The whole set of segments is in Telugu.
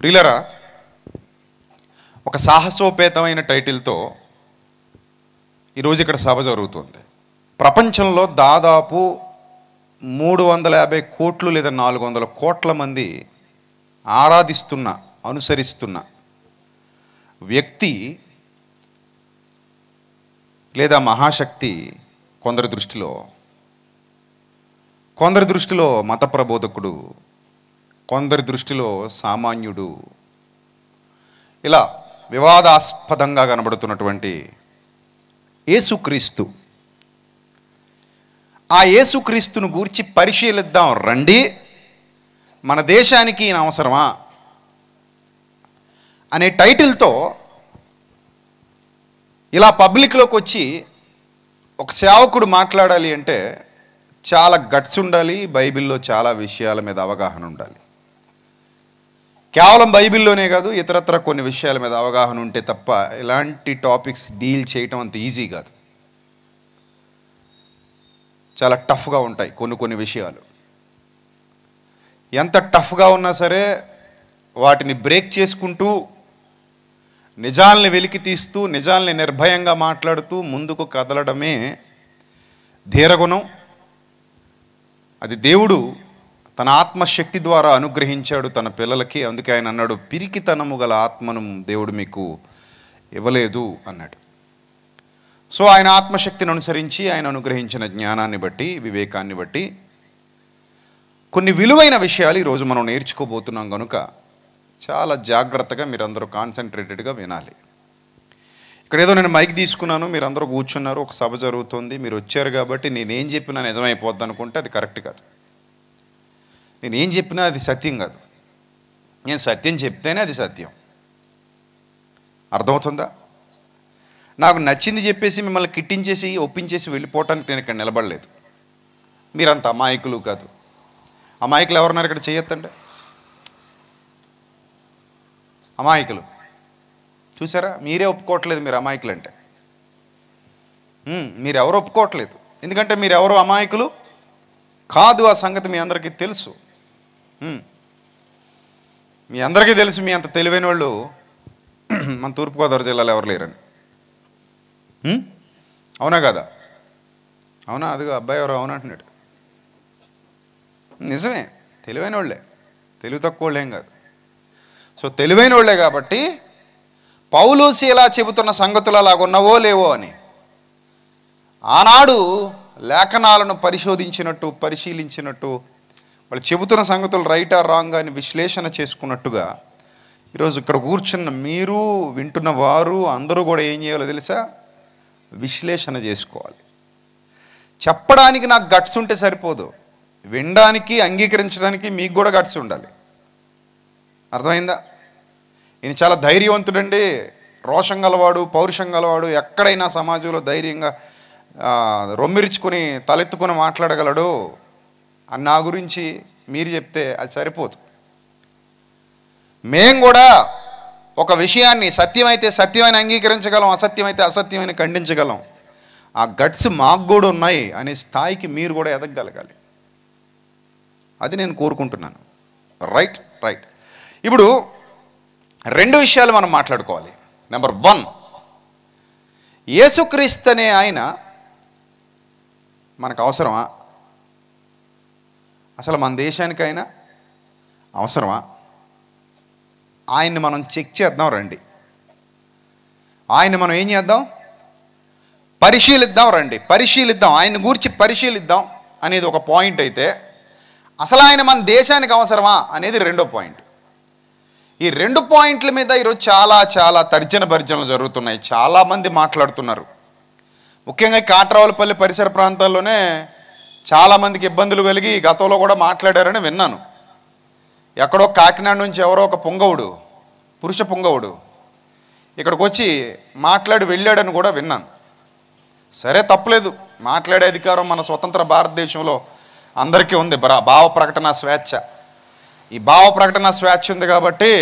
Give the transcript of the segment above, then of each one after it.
ప్రియులరా ఒక సాహసోపేతమైన టైటిల్తో ఈరోజు ఇక్కడ సభ జరుగుతుంది ప్రపంచంలో దాదాపు మూడు వందల యాభై కోట్లు లేదా నాలుగు వందల కోట్ల మంది ఆరాధిస్తున్న అనుసరిస్తున్న వ్యక్తి లేదా మహాశక్తి కొందరి దృష్టిలో కొందరి దృష్టిలో మత ప్రబోధకుడు కొందరి దృష్టిలో సామాన్యుడు ఇలా వివాదాస్పదంగా కనబడుతున్నటువంటి ఏసుక్రీస్తు ఆ ఏసుక్రీస్తును గూర్చి పరిశీలిద్దాం రండి మన దేశానికి ఈయన అవసరమా అనే టైటిల్తో ఇలా పబ్లిక్లోకి వచ్చి ఒక సేవకుడు మాట్లాడాలి అంటే చాలా గట్స్ ఉండాలి బైబిల్లో చాలా విషయాల మీద అవగాహన ఉండాలి కేవలం బైబిల్లోనే కాదు ఇతరత్ర కొన్ని విషయాల మీద అవగాహన ఉంటే తప్ప ఇలాంటి టాపిక్స్ డీల్ చేయటం అంత ఈజీ కాదు చాలా టఫ్గా ఉంటాయి కొన్ని కొన్ని విషయాలు ఎంత టఫ్గా ఉన్నా సరే వాటిని బ్రేక్ చేసుకుంటూ నిజాల్ని వెలికి తీస్తూ నిజాల్ని నిర్భయంగా మాట్లాడుతూ ముందుకు కదలడమే ధీరగుణం అది దేవుడు తన ఆత్మశక్తి ద్వారా అనుగ్రహించాడు తన పిల్లలకి అందుకే ఆయన అన్నాడు పిరికితనము గల ఆత్మను దేవుడు మీకు ఇవ్వలేదు అన్నాడు సో ఆయన ఆత్మశక్తిని అనుసరించి ఆయన అనుగ్రహించిన జ్ఞానాన్ని బట్టి వివేకాన్ని బట్టి కొన్ని విలువైన విషయాలు ఈరోజు మనం నేర్చుకోబోతున్నాం కనుక చాలా జాగ్రత్తగా మీరందరూ కాన్సన్ట్రేటెడ్గా వినాలి ఇక్కడ ఏదో నేను మైక్ తీసుకున్నాను మీరందరూ కూర్చున్నారు ఒక సభ జరుగుతుంది మీరు వచ్చారు కాబట్టి నేనేం చెప్పినా నిజమైపోద్ది అనుకుంటే అది కరెక్ట్ కాదు నేను ఏం చెప్పినా అది సత్యం కాదు నేను సత్యం చెప్తేనే అది సత్యం అర్థమవుతుందా నాకు నచ్చింది చెప్పేసి మిమ్మల్ని కిట్టించేసి ఒప్పించేసి వెళ్ళిపోవటానికి నేను ఇక్కడ నిలబడలేదు మీరంత అమాయకులు కాదు అమాయకులు ఎవరున్నారు ఇక్కడ చేయొద్దండి అమాయకులు చూసారా మీరే ఒప్పుకోవట్లేదు మీరు అమాయకులు అంటే మీరెవరు ఒప్పుకోవట్లేదు ఎందుకంటే మీరెవరు అమాయకులు కాదు ఆ సంగతి మీ అందరికీ తెలుసు మీ అందరికీ తెలుసు మీ అంత తెలివైన వాళ్ళు మన తూర్పుగోదావరి జిల్లాలో ఎవరు లేరని అవునా కదా అవునా అదిగో అబ్బాయి ఎవరు అవునా అంటున్నాడు నిజమే తెలివైన వాళ్ళే తెలివి తక్కువ వాళ్ళేం కాదు సో తెలివైన వాళ్ళే కాబట్టి పౌలూసి ఎలా చెబుతున్న సంగతులు ఉన్నావో లేవో అని ఆనాడు లేఖనాలను పరిశోధించినట్టు పరిశీలించినట్టు వాళ్ళు చెబుతున్న సంగతులు రైట్ ఆర్ రాంగ్ అని విశ్లేషణ చేసుకున్నట్టుగా ఈరోజు ఇక్కడ కూర్చున్న మీరు వింటున్న వారు అందరూ కూడా ఏం చేయాలో తెలుసా విశ్లేషణ చేసుకోవాలి చెప్పడానికి నాకు గట్స్ ఉంటే సరిపోదు వినడానికి అంగీకరించడానికి మీకు కూడా గట్స్ ఉండాలి అర్థమైందా ఈయన చాలా ధైర్యవంతుడండి రోషం గలవాడు పౌరుషం గలవాడు ఎక్కడైనా సమాజంలో ధైర్యంగా రొమ్మిరుచుకుని తలెత్తుకుని మాట్లాడగలడు నా గురించి మీరు చెప్తే అది సరిపోదు మేం కూడా ఒక విషయాన్ని సత్యమైతే సత్యమైన అంగీకరించగలం అసత్యమైతే అసత్యమైన ఖండించగలం ఆ గట్స్ మాకు కూడా ఉన్నాయి అనే స్థాయికి మీరు కూడా ఎదగగలగాలి అది నేను కోరుకుంటున్నాను రైట్ రైట్ ఇప్పుడు రెండు విషయాలు మనం మాట్లాడుకోవాలి నెంబర్ వన్ యేసుక్రీస్తు అనే ఆయన మనకు అవసరమా అసలు మన దేశానికైనా అవసరమా ఆయన్ని మనం చెక్ చేద్దాం రండి ఆయన్ని మనం ఏం చేద్దాం పరిశీలిద్దాం రండి పరిశీలిద్దాం ఆయన్ని గూర్చి పరిశీలిద్దాం అనేది ఒక పాయింట్ అయితే అసలు ఆయన మన దేశానికి అవసరమా అనేది రెండో పాయింట్ ఈ రెండు పాయింట్ల మీద ఈరోజు చాలా చాలా తర్జన భర్జనలు జరుగుతున్నాయి చాలామంది మాట్లాడుతున్నారు ముఖ్యంగా కాట్రావులపల్లి పరిసర ప్రాంతాల్లోనే చాలామందికి ఇబ్బందులు కలిగి గతంలో కూడా మాట్లాడారని విన్నాను ఎక్కడో కాకినాడ నుంచి ఎవరో ఒక పొంగవుడు పురుష పొంగవుడు ఇక్కడికి వచ్చి మాట్లాడి వెళ్ళాడని కూడా విన్నాను సరే తప్పలేదు మాట్లాడే అధికారం మన స్వతంత్ర భారతదేశంలో అందరికీ ఉంది భావ ప్రకటన స్వేచ్ఛ ఈ భావ ప్రకటన స్వేచ్ఛ ఉంది కాబట్టి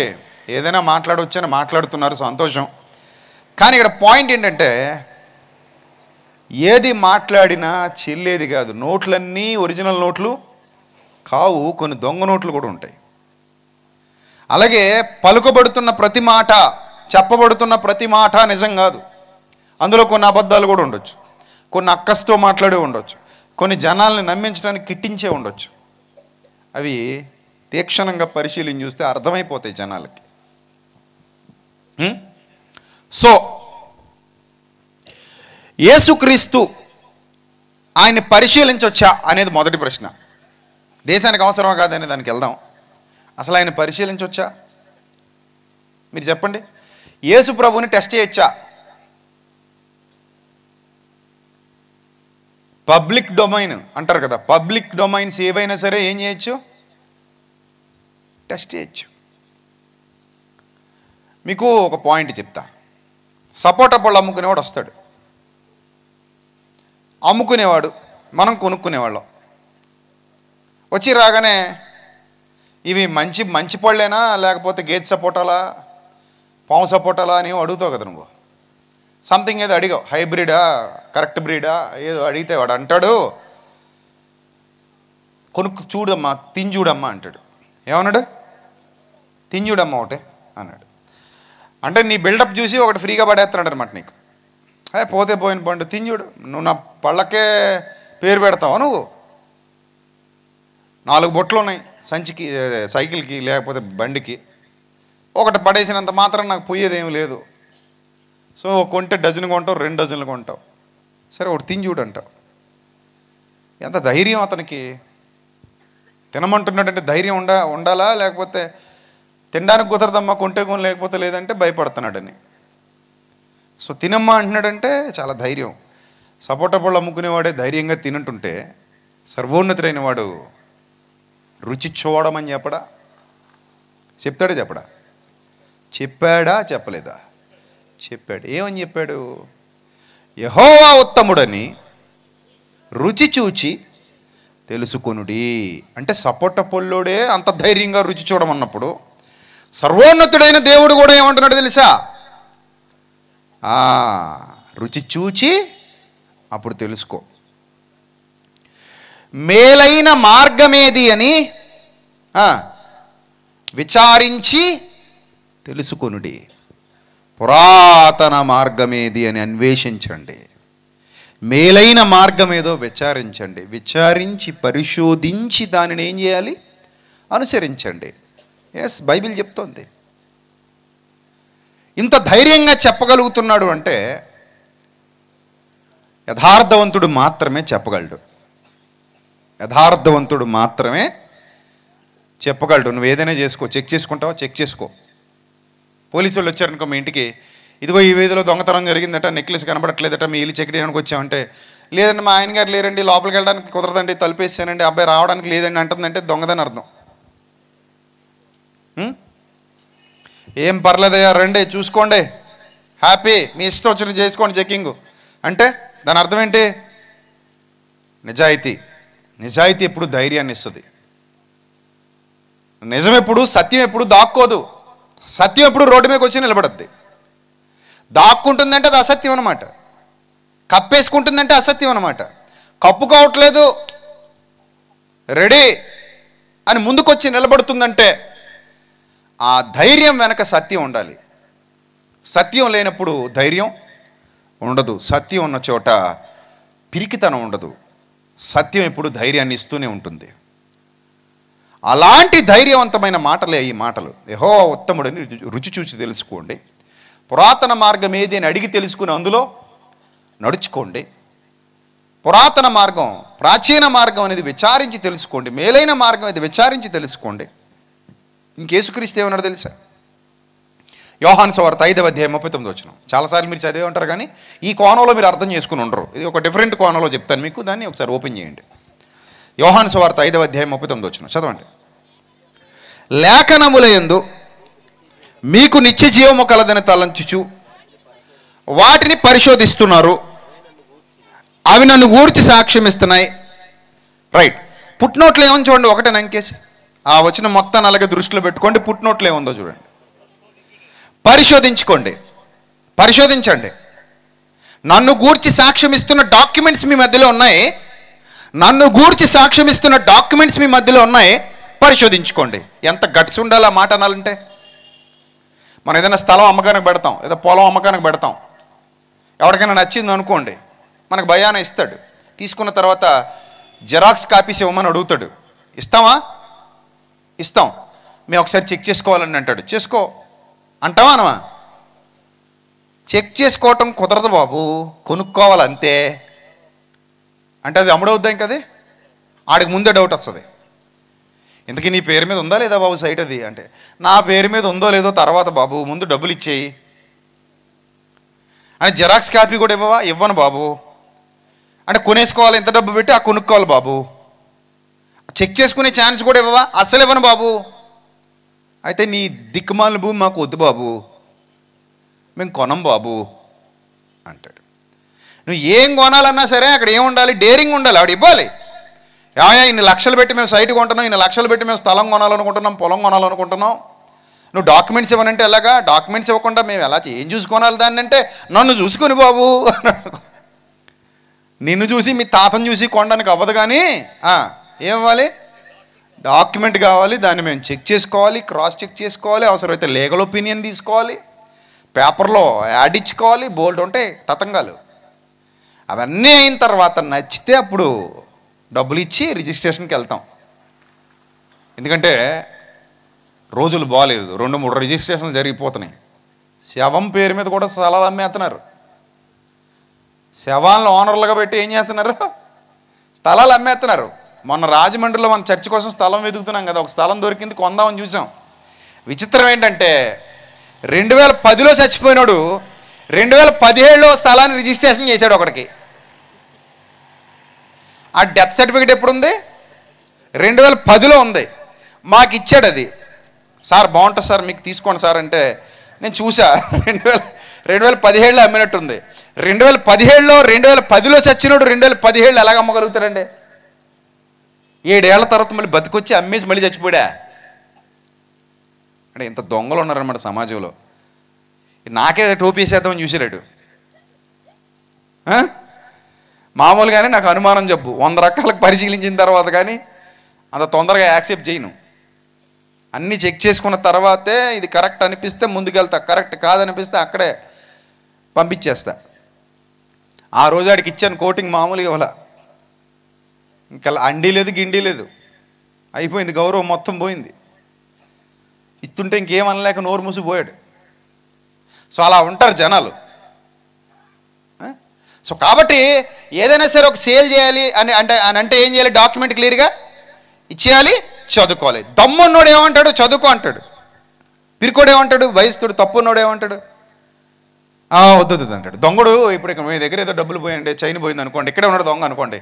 ఏదైనా మాట్లాడవచ్చని మాట్లాడుతున్నారు సంతోషం కానీ ఇక్కడ పాయింట్ ఏంటంటే ఏది మాట్లాడినా చెల్లేది కాదు నోట్లన్నీ ఒరిజినల్ నోట్లు కావు కొన్ని దొంగ నోట్లు కూడా ఉంటాయి అలాగే పలుకబడుతున్న ప్రతి మాట చెప్పబడుతున్న ప్రతి మాట నిజం కాదు అందులో కొన్ని అబద్ధాలు కూడా ఉండొచ్చు కొన్ని అక్కస్తో మాట్లాడే ఉండొచ్చు కొన్ని జనాల్ని నమ్మించడానికి కిట్టించే ఉండొచ్చు అవి తీక్షణంగా పరిశీలన చూస్తే అర్థమైపోతాయి జనాలకి సో యేసుక్రీస్తు ఆయన పరిశీలించవచ్చా అనేది మొదటి ప్రశ్న దేశానికి అవసరమా కాదనే దానికి వెళ్దాం అసలు ఆయన పరిశీలించవచ్చా మీరు చెప్పండి యేసు ప్రభుని టెస్ట్ చేయొచ్చా పబ్లిక్ డొమైన్ అంటారు కదా పబ్లిక్ డొమైన్స్ ఏవైనా సరే ఏం చేయొచ్చు టెస్ట్ చేయొచ్చు మీకు ఒక పాయింట్ చెప్తా సపోటా పళ్ళు అమ్ముకునేవాడు వస్తాడు అమ్ముకునేవాడు మనం కొనుక్కునేవాళ్ళం వచ్చి రాగానే ఇవి మంచి మంచి పళ్ళేనా లేకపోతే గేజ్ సపోటాలా పాము సపోటాలా అని అడుగుతావు కదా నువ్వు సంథింగ్ ఏదో అడిగావు హైబ్రిడా కరెక్ట్ బ్రీడా ఏదో అడిగితే వాడు అంటాడు కొనుక్కు చూడమ్మా తింజూడమ్మా అంటాడు ఏమన్నాడు తింజూడమ్మా ఒకటే అన్నాడు అంటే నీ బిల్డప్ చూసి ఒకటి ఫ్రీగా పడేస్తున్నాడు అనమాట నీకు పోతే పోయిన పండు తింజుడు నువ్వు నా పళ్ళకే పేరు పెడతావా నువ్వు నాలుగు బొట్లు ఉన్నాయి సంచికి సైకిల్కి లేకపోతే బండికి ఒకటి పడేసినంత మాత్రం నాకు పోయేదేమి లేదు సో కొంటే డజన్ కొంటావు రెండు డజన్లు కొంటావు సరే ఒకటి తింజుడు అంటావు ఎంత ధైర్యం అతనికి తినమంటున్నాడంటే ధైర్యం ఉండ ఉండాలా లేకపోతే తినడానికి కుదరదమ్మా కొంటే కొని లేకపోతే లేదంటే భయపడుతున్నాడని సో తినమ్మా అంటున్నాడంటే చాలా ధైర్యం సపోటా పళ్ళు అమ్ముకునేవాడే ధైర్యంగా తినంటుంటే సర్వోన్నతుడైన వాడు రుచి చూడమని చెప్పడా చెప్తాడే చెప్పడా చెప్పాడా చెప్పలేదా చెప్పాడు ఏమని చెప్పాడు యహోవా ఉత్తముడని రుచి చూచి తెలుసుకొనుడి అంటే సపోట పొల్లోడే అంత ధైర్యంగా రుచి చూడమన్నప్పుడు సర్వోన్నతుడైన దేవుడు కూడా ఏమంటున్నాడు తెలుసా ఆ రుచి చూచి అప్పుడు తెలుసుకో మేలైన మార్గమేది అని విచారించి తెలుసుకొనుడి పురాతన మార్గమేది అని అన్వేషించండి మేలైన మార్గం ఏదో విచారించండి విచారించి పరిశోధించి దానిని ఏం చేయాలి అనుసరించండి ఎస్ బైబిల్ చెప్తోంది ఇంత ధైర్యంగా చెప్పగలుగుతున్నాడు అంటే యథార్థవంతుడు మాత్రమే చెప్పగలడు యథార్థవంతుడు మాత్రమే చెప్పగలడు నువ్వు ఏదైనా చేసుకో చెక్ చేసుకుంటావో చెక్ చేసుకో పోలీసు వాళ్ళు వచ్చారనుకో మీ ఇంటికి ఇదిగో ఈ వీధిలో దొంగతనం జరిగిందట నెక్లెస్ కనబడట్లేదట మీ ఇల్లు చెక్ చేయడానికి వచ్చామంటే లేదండి మా ఆయన గారు లేరండి లోపలికి వెళ్ళడానికి కుదరదండి తలుపేసానండి అబ్బాయి రావడానికి లేదండి అంటుందంటే దొంగదని అర్థం ఏం పర్లేదయ్యా రండి చూసుకోండి హ్యాపీ మీ ఇష్టం వచ్చిన చేసుకోండి చెక్కింగ్ అంటే దాని అర్థం ఏంటి నిజాయితీ నిజాయితీ ఎప్పుడు ధైర్యాన్ని ఇస్తుంది నిజం ఎప్పుడు సత్యం ఎప్పుడు దాక్కోదు సత్యం ఎప్పుడు రోడ్డు మీదకి వచ్చి నిలబడద్ది దాక్కుంటుందంటే అది అసత్యం అనమాట కప్పేసుకుంటుందంటే అసత్యం అనమాట కప్పుకోవట్లేదు రెడీ అని ముందుకొచ్చి నిలబడుతుందంటే ఆ ధైర్యం వెనక సత్యం ఉండాలి సత్యం లేనప్పుడు ధైర్యం ఉండదు సత్యం ఉన్న చోట పిరికితనం ఉండదు సత్యం ఎప్పుడు ధైర్యాన్ని ఇస్తూనే ఉంటుంది అలాంటి ధైర్యవంతమైన మాటలే ఈ మాటలు యహో ఉత్తముడని రుచి చూచి తెలుసుకోండి పురాతన మార్గం ఏది అని అడిగి తెలుసుకుని అందులో నడుచుకోండి పురాతన మార్గం ప్రాచీన మార్గం అనేది విచారించి తెలుసుకోండి మేలైన మార్గం అనేది విచారించి తెలుసుకోండి ఇంకేసుక్రీస్తు ఏమన్నారు తెలుసా యోహాన్ వార్త ఐదవ అధ్యాయం ముప్పై తొమ్మిది వచ్చిన చాలాసార్లు మీరు చదివే ఉంటారు కానీ ఈ కోణంలో మీరు అర్థం చేసుకుని ఉండరు ఇది ఒక డిఫరెంట్ కోణంలో చెప్తాను మీకు దాన్ని ఒకసారి ఓపెన్ చేయండి యోహాన్ వార్త ఐదవ అధ్యాయం ముప్పై తొమ్మిది వచ్చిన చదవండి లేఖనములయందు మీకు నిత్య జీవము కలదని తలంచుచు వాటిని పరిశోధిస్తున్నారు అవి నన్ను ఊర్చి సాక్ష్యం ఇస్తున్నాయి రైట్ పుట్నోట్లు ఏమని చూడండి ఒకటే నంకేసి ఆ వచ్చిన మొత్తం అలాగే దృష్టిలో పెట్టుకోండి పుట్టినోట్లే ఏముందో చూడండి పరిశోధించుకోండి పరిశోధించండి నన్ను గూర్చి సాక్ష్యం ఇస్తున్న డాక్యుమెంట్స్ మీ మధ్యలో ఉన్నాయి నన్ను గూర్చి సాక్ష్యం ఇస్తున్న డాక్యుమెంట్స్ మీ మధ్యలో ఉన్నాయి పరిశోధించుకోండి ఎంత గట్స్ ఉండాలి ఆ మాట అనాలంటే మనం ఏదైనా స్థలం అమ్మకానికి పెడతాం లేదా పొలం అమ్మకానికి పెడతాం ఎవరికైనా నచ్చింది అనుకోండి మనకు భయాన ఇస్తాడు తీసుకున్న తర్వాత జెరాక్స్ కాపీస్ ఇవ్వమని అడుగుతాడు ఇస్తావా ఇస్తాం మేము ఒకసారి చెక్ చేసుకోవాలని అంటాడు చేసుకో అంటావా అనమా చెక్ చేసుకోవటం కుదరదు బాబు కొనుక్కోవాలి అంతే అంటే అది అమ్ముడవుద్దాం కదే ఆడికి ముందే డౌట్ వస్తుంది ఇంతకీ నీ పేరు మీద ఉందా లేదా బాబు సైట్ అది అంటే నా పేరు మీద ఉందో లేదో తర్వాత బాబు ముందు డబ్బులు ఇచ్చేయి అంటే జెరాక్స్ కాపీ కూడా ఇవ్వవా ఇవ్వను బాబు అంటే కొనేసుకోవాలి ఎంత డబ్బు పెట్టి ఆ కొనుక్కోవాలి బాబు చెక్ చేసుకునే ఛాన్స్ కూడా ఇవ్వవా అస్సలు ఇవ్వను బాబు అయితే నీ దిక్కుమాలిన భూమి మాకు వద్దు బాబు మేము కొనం బాబు అంటాడు నువ్వు ఏం కొనాలన్నా సరే అక్కడ ఏం ఉండాలి డేరింగ్ ఉండాలి ఆవిడ ఇవ్వాలి ఏమయ్యా ఇన్ని లక్షలు పెట్టి మేము సైట్ కొంటున్నాం ఇన్ని లక్షలు పెట్టి మేము స్థలం కొనాలనుకుంటున్నాం పొలం కొనాలనుకుంటున్నాం నువ్వు డాక్యుమెంట్స్ ఇవ్వనంటే ఎలాగా డాక్యుమెంట్స్ ఇవ్వకుండా మేము ఎలా ఏం చూసుకోనాలి దాన్ని అంటే నన్ను చూసుకుని బాబు నిన్ను చూసి మీ తాతను చూసి కొనడానికి అవ్వదు కానీ ఏమవ్వాలి డాక్యుమెంట్ కావాలి దాన్ని మేము చెక్ చేసుకోవాలి క్రాస్ చెక్ చేసుకోవాలి అవసరమైతే లీగల్ ఒపీనియన్ తీసుకోవాలి పేపర్లో యాడ్ ఇచ్చుకోవాలి బోల్డ్ ఉంటే తతంగాలు అవన్నీ అయిన తర్వాత నచ్చితే అప్పుడు డబ్బులు ఇచ్చి రిజిస్ట్రేషన్కి వెళ్తాం ఎందుకంటే రోజులు బాగాలేదు రెండు మూడు రిజిస్ట్రేషన్లు జరిగిపోతున్నాయి శవం పేరు మీద కూడా స్థలాలు అమ్మేస్తున్నారు శవాలను ఓనర్లుగా పెట్టి ఏం చేస్తున్నారు స్థలాలు అమ్మేస్తున్నారు మొన్న రాజమండ్రిలో మన చర్చి కోసం స్థలం వెతుకుతున్నాం కదా ఒక స్థలం దొరికింది కొందామని చూసాం విచిత్రం ఏంటంటే రెండు వేల పదిలో చచ్చిపోయినాడు రెండు వేల పదిహేడులో స్థలాన్ని రిజిస్ట్రేషన్ చేశాడు ఒకడికి ఆ డెత్ సర్టిఫికేట్ ఎప్పుడుంది రెండు వేల పదిలో ఉంది మాకు ఇచ్చాడు అది సార్ బాగుంటుంది సార్ మీకు తీసుకోండి సార్ అంటే నేను చూసా రెండు వేల రెండు వేల పదిహేడులో అమ్మినట్టుంది రెండు వేల పదిహేడులో రెండు వేల పదిలో చచ్చినాడు రెండు వేల పదిహేడులో ఎలాగ అమ్మగలుగుతాడండి ఏడేళ్ల తర్వాత మళ్ళీ బతికొచ్చి అమ్మేసి మళ్ళీ చచ్చిపోయా అంటే ఇంత దొంగలు ఉన్నారనమాట సమాజంలో నాకే టోపీ వేసేద్దామని చూసారాడు మామూలుగానే నాకు అనుమానం చెప్పు వంద రకాలకు పరిశీలించిన తర్వాత కానీ అంత తొందరగా యాక్సెప్ట్ చేయను అన్నీ చెక్ చేసుకున్న తర్వాతే ఇది కరెక్ట్ అనిపిస్తే ముందుకెళ్తా కరెక్ట్ కాదనిపిస్తే అక్కడే పంపించేస్తా ఆ రోజు ఆడికి ఇచ్చాను కోటింగ్ మామూలుగా ఇవ్వాల ఇంకా అండి లేదు గిండి లేదు అయిపోయింది గౌరవం మొత్తం పోయింది ఇస్తుంటే ఇంకేం అనలేక నోరు మూసిపోయాడు సో అలా ఉంటారు జనాలు సో కాబట్టి ఏదైనా సరే ఒక సేల్ చేయాలి అని అంటే అని అంటే ఏం చేయాలి డాక్యుమెంట్ క్లియర్గా ఇచ్చేయాలి చదువుకోవాలి దమ్మున్నోడు ఏమంటాడు చదువుకో అంటాడు పిరికోడు ఏమంటాడు తప్పు ఉన్నోడు ఏమంటాడు వద్దు అంటాడు దొంగడు ఇప్పుడు ఇక్కడ మీ దగ్గర ఏదో డబ్బులు పోయండి చైన్ పోయింది అనుకోండి ఇక్కడే ఉన్నాడు దొంగ అనుకోండి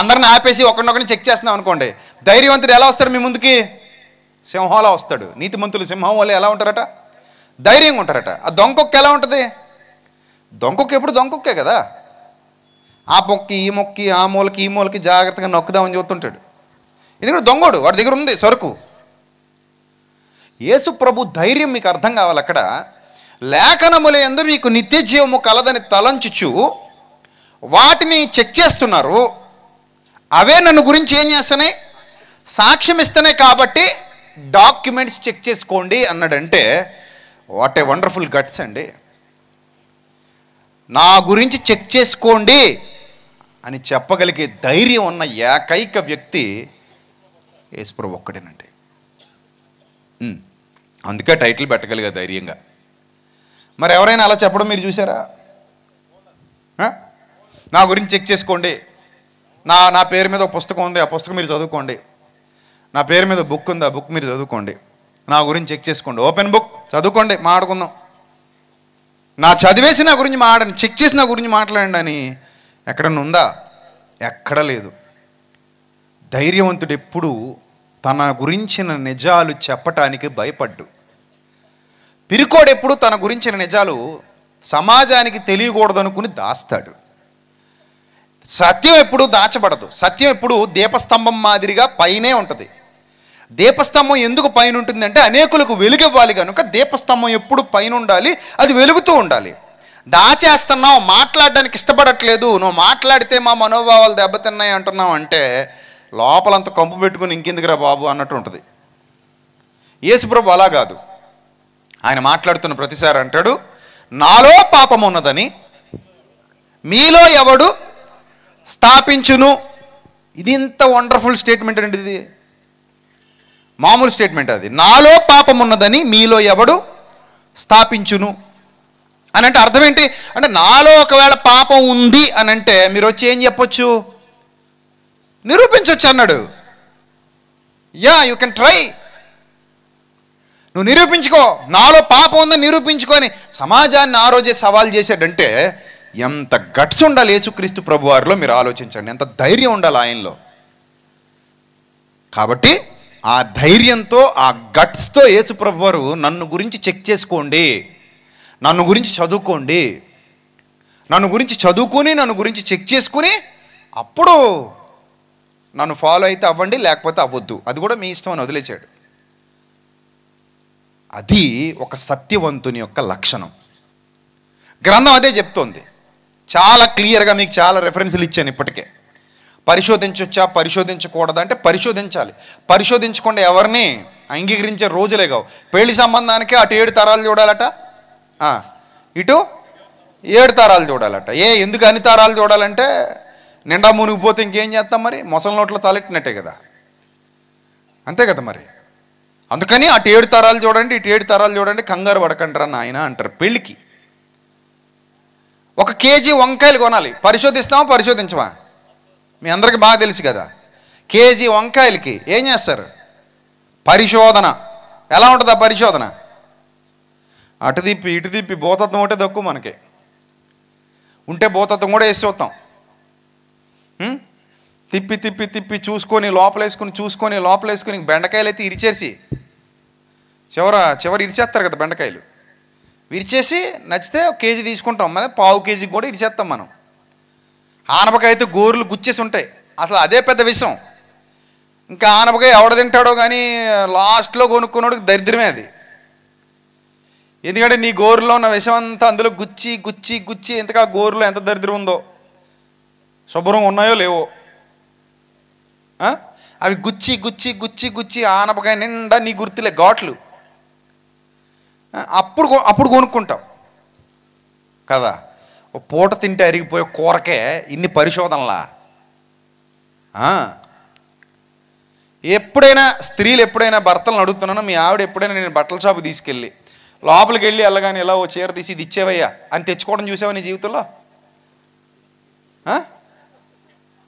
అందరిని ఆపేసి ఒకరినొకరిని చెక్ చేస్తున్నాం అనుకోండి ధైర్యవంతుడు ఎలా వస్తాడు మీ ముందుకి సింహంలా వస్తాడు నీతిమంతులు సింహం వాళ్ళు ఎలా ఉంటారట ధైర్యంగా ఉంటారట ఆ దొంకొక్క ఎలా ఉంటుంది దొంకొక్క ఎప్పుడు దొంకొక్కే కదా ఆ మొక్కి ఈ మొక్కి ఆ మూలకి ఈ మూలకి జాగ్రత్తగా నొక్కుదామని చెబుతుంటాడు ఎందుకంటే దొంగోడు వాడి దగ్గర ఉంది సరుకు యేసు ప్రభు ధైర్యం మీకు అర్థం కావాలి అక్కడ లేఖనముల ఎందు మీకు నిత్య జీవము కలదని తలంచుచు వాటిని చెక్ చేస్తున్నారు అవే నన్ను గురించి ఏం చేస్తున్నాయి సాక్ష్యం ఇస్తేనే కాబట్టి డాక్యుమెంట్స్ చెక్ చేసుకోండి అన్నాడంటే వాట్ ఏ వండర్ఫుల్ గట్స్ అండి నా గురించి చెక్ చేసుకోండి అని చెప్పగలిగే ధైర్యం ఉన్న ఏకైక వ్యక్తి యేసుప్రభు ఒక్కడేనండి అందుకే టైటిల్ పెట్టగలిగా ధైర్యంగా మరి ఎవరైనా అలా చెప్పడం మీరు చూసారా నా గురించి చెక్ చేసుకోండి నా నా పేరు మీద ఒక పుస్తకం ఉంది ఆ పుస్తకం మీరు చదువుకోండి నా పేరు మీద బుక్ ఉంది ఆ బుక్ మీరు చదువుకోండి నా గురించి చెక్ చేసుకోండి ఓపెన్ బుక్ చదువుకోండి మాట్లాడుకుందాం నా చదివేసి నా గురించి మాట్లాడండి చెక్ చేసి నా గురించి మాట్లాడండి అని ఎక్కడన్నా ఉందా ఎక్కడ లేదు ధైర్యవంతుడు ఎప్పుడు తన గురించిన నిజాలు చెప్పటానికి భయపడ్డు పిరికోడు ఎప్పుడు తన గురించిన నిజాలు సమాజానికి తెలియకూడదనుకుని దాస్తాడు సత్యం ఎప్పుడు దాచబడదు సత్యం ఎప్పుడు దీపస్తంభం మాదిరిగా పైనే ఉంటుంది దీపస్తంభం ఎందుకు పైన ఉంటుందంటే అనేకులకు వెలుగివ్వాలి కనుక దీపస్తంభం ఎప్పుడు పైన ఉండాలి అది వెలుగుతూ ఉండాలి దాచేస్తున్నావు మాట్లాడడానికి ఇష్టపడట్లేదు నువ్వు మాట్లాడితే మా మనోభావాలు దెబ్బతిన్నాయి అంటున్నావు అంటే లోపలంత కంపు పెట్టుకుని ఇంకెందుకురా బాబు అన్నట్టు ఉంటుంది యేసుప్రభు అలా కాదు ఆయన మాట్లాడుతున్న ప్రతిసారి అంటాడు నాలో పాపం ఉన్నదని మీలో ఎవడు స్థాపించును ఇది ఇంత వండర్ఫుల్ స్టేట్మెంట్ అండి ఇది మామూలు స్టేట్మెంట్ అది నాలో పాపం ఉన్నదని మీలో ఎవడు స్థాపించును అని అంటే అర్థం ఏంటి అంటే నాలో ఒకవేళ పాపం ఉంది అని అంటే మీరు వచ్చి ఏం చెప్పొచ్చు నిరూపించవచ్చు అన్నాడు యా యూ కెన్ ట్రై నువ్వు నిరూపించుకో నాలో పాపం ఉందని నిరూపించుకొని సమాజాన్ని ఆ రోజే సవాల్ చేశాడంటే ఎంత గట్స్ ఉండాలి యేసుక్రీస్తు ప్రభు వారిలో మీరు ఆలోచించండి ఎంత ధైర్యం ఉండాలి ఆయనలో కాబట్టి ఆ ధైర్యంతో ఆ గట్స్తో యేసు ప్రభు వారు నన్ను గురించి చెక్ చేసుకోండి నన్ను గురించి చదువుకోండి నన్ను గురించి చదువుకుని నన్ను గురించి చెక్ చేసుకుని అప్పుడు నన్ను ఫాలో అయితే అవ్వండి లేకపోతే అవ్వద్దు అది కూడా మీ ఇష్టం అని వదిలేశాడు అది ఒక సత్యవంతుని యొక్క లక్షణం గ్రంథం అదే చెప్తోంది చాలా క్లియర్గా మీకు చాలా రెఫరెన్స్లు ఇచ్చాను ఇప్పటికే పరిశోధించొచ్చా పరిశోధించకూడదా అంటే పరిశోధించాలి పరిశోధించకుండా ఎవరిని అంగీకరించే రోజులే కావు పెళ్లి సంబంధానికి అటు ఏడు తరాలు చూడాలట ఇటు ఏడు తరాలు చూడాలట ఏ ఎందుకు అన్ని తరాలు చూడాలంటే నిండా మునిగిపోతే ఇంకేం చేస్తాం మరి మొసల నోట్లో తలెట్టినట్టే కదా అంతే కదా మరి అందుకని అటు ఏడు తరాలు చూడండి ఇటు ఏడు తరాలు చూడండి కంగారు పడకండి రా నాయన అంటారు పెళ్ళికి ఒక కేజీ వంకాయలు కొనాలి పరిశోధిస్తామా పరిశోధించమా మీ అందరికీ బాగా తెలుసు కదా కేజీ వంకాయలకి ఏం చేస్తారు పరిశోధన ఎలా ఉంటుంది ఆ పరిశోధన అటు తిప్పి ఇటు తిప్పి భూతత్వం ఒకటే దక్కు మనకి ఉంటే భూతత్వం కూడా వేసి చూస్తాం తిప్పి తిప్పి తిప్పి చూసుకొని లోపలేసుకుని చూసుకొని లోపలేసుకుని బెండకాయలు అయితే ఇరిచేసి చివర చివరి ఇరిచేస్తారు కదా బెండకాయలు విరిచేసి నచ్చితే ఒక కేజీ తీసుకుంటాం మళ్ళీ పావు కేజీ కూడా ఇడిచేస్తాం మనం ఆనపకాయ అయితే గోర్లు గుచ్చేసి ఉంటాయి అసలు అదే పెద్ద విషయం ఇంకా ఆనపకాయ ఎవడ తింటాడో కానీ లాస్ట్లో కొనుక్కున్నాడు దరిద్రమే అది ఎందుకంటే నీ గోరులో ఉన్న విషం అంతా అందులో గుచ్చి గుచ్చి గుచ్చి ఎంతగా గోరులో ఎంత దరిద్రం ఉందో శుభ్రం ఉన్నాయో లేవో అవి గుచ్చి గుచ్చి గుచ్చి గుచ్చి ఆనపకాయ నిండా నీ గుర్తులే ఘాట్లు అప్పుడు అప్పుడు కొనుక్కుంటాం కదా ఓ పూట తింటే అరిగిపోయే కూరకే ఇన్ని పరిశోధనలా ఎప్పుడైనా స్త్రీలు ఎప్పుడైనా భర్తలను అడుగుతున్నానో మీ ఆవిడ ఎప్పుడైనా నేను బట్టల షాపు తీసుకెళ్ళి లోపలికి వెళ్ళి వెళ్ళగానే ఇలా ఓ చీర తీసి ఇది ఇచ్చేవయ్యా అని తెచ్చుకోవడం చూసావా నీ జీవితంలో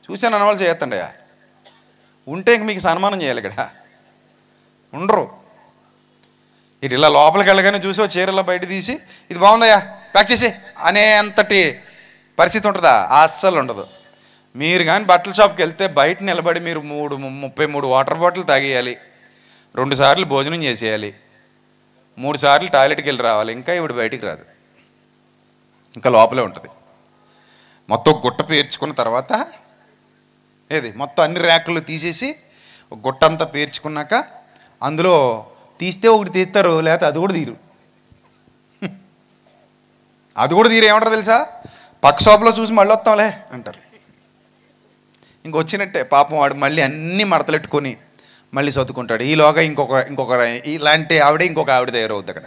చూశాను అన్నవాళ్ళు చేయొద్దండి ఉంటే ఇంక మీకు సన్మానం చేయాలి ఇక్కడ ఉండరు ఇటు ఇలా లోపలికి వెళ్ళగానే చూసి ఓ చీర ఇలా బయట తీసి ఇది బాగుందయ్యా ప్యాక్ చేసి అనే అంతటి పరిస్థితి ఉంటుందా అస్సలు ఉండదు మీరు కానీ బట్టల షాప్కి వెళ్తే బయట నిలబడి మీరు మూడు ముప్పై మూడు వాటర్ బాటిల్ తాగేయాలి రెండు సార్లు భోజనం చేసేయాలి మూడు సార్లు టాయిలెట్కి వెళ్ళి రావాలి ఇంకా ఇవిడు బయటికి రాదు ఇంకా లోపలే ఉంటుంది మొత్తం గుట్ట పేర్చుకున్న తర్వాత ఏది మొత్తం అన్ని ర్యాకులు తీసేసి గుట్ట అంతా పేర్చుకున్నాక అందులో తీస్తే ఒకటి తీస్తారు లేకపోతే అది కూడా తీరు అది కూడా తీరు ఏమంటారు తెలుసా పక్క షాప్లో చూసి మళ్ళీ వస్తాంలే అంటారు ఇంకొచ్చినట్టే పాపం వాడు మళ్ళీ అన్నీ మడతలెట్టుకొని మళ్ళీ చదువుకుంటాడు ఈలోగా ఇంకొక ఇంకొక ఇలాంటి ఆవిడే ఇంకొక ఆవిడ తయారవుద్ది అక్కడ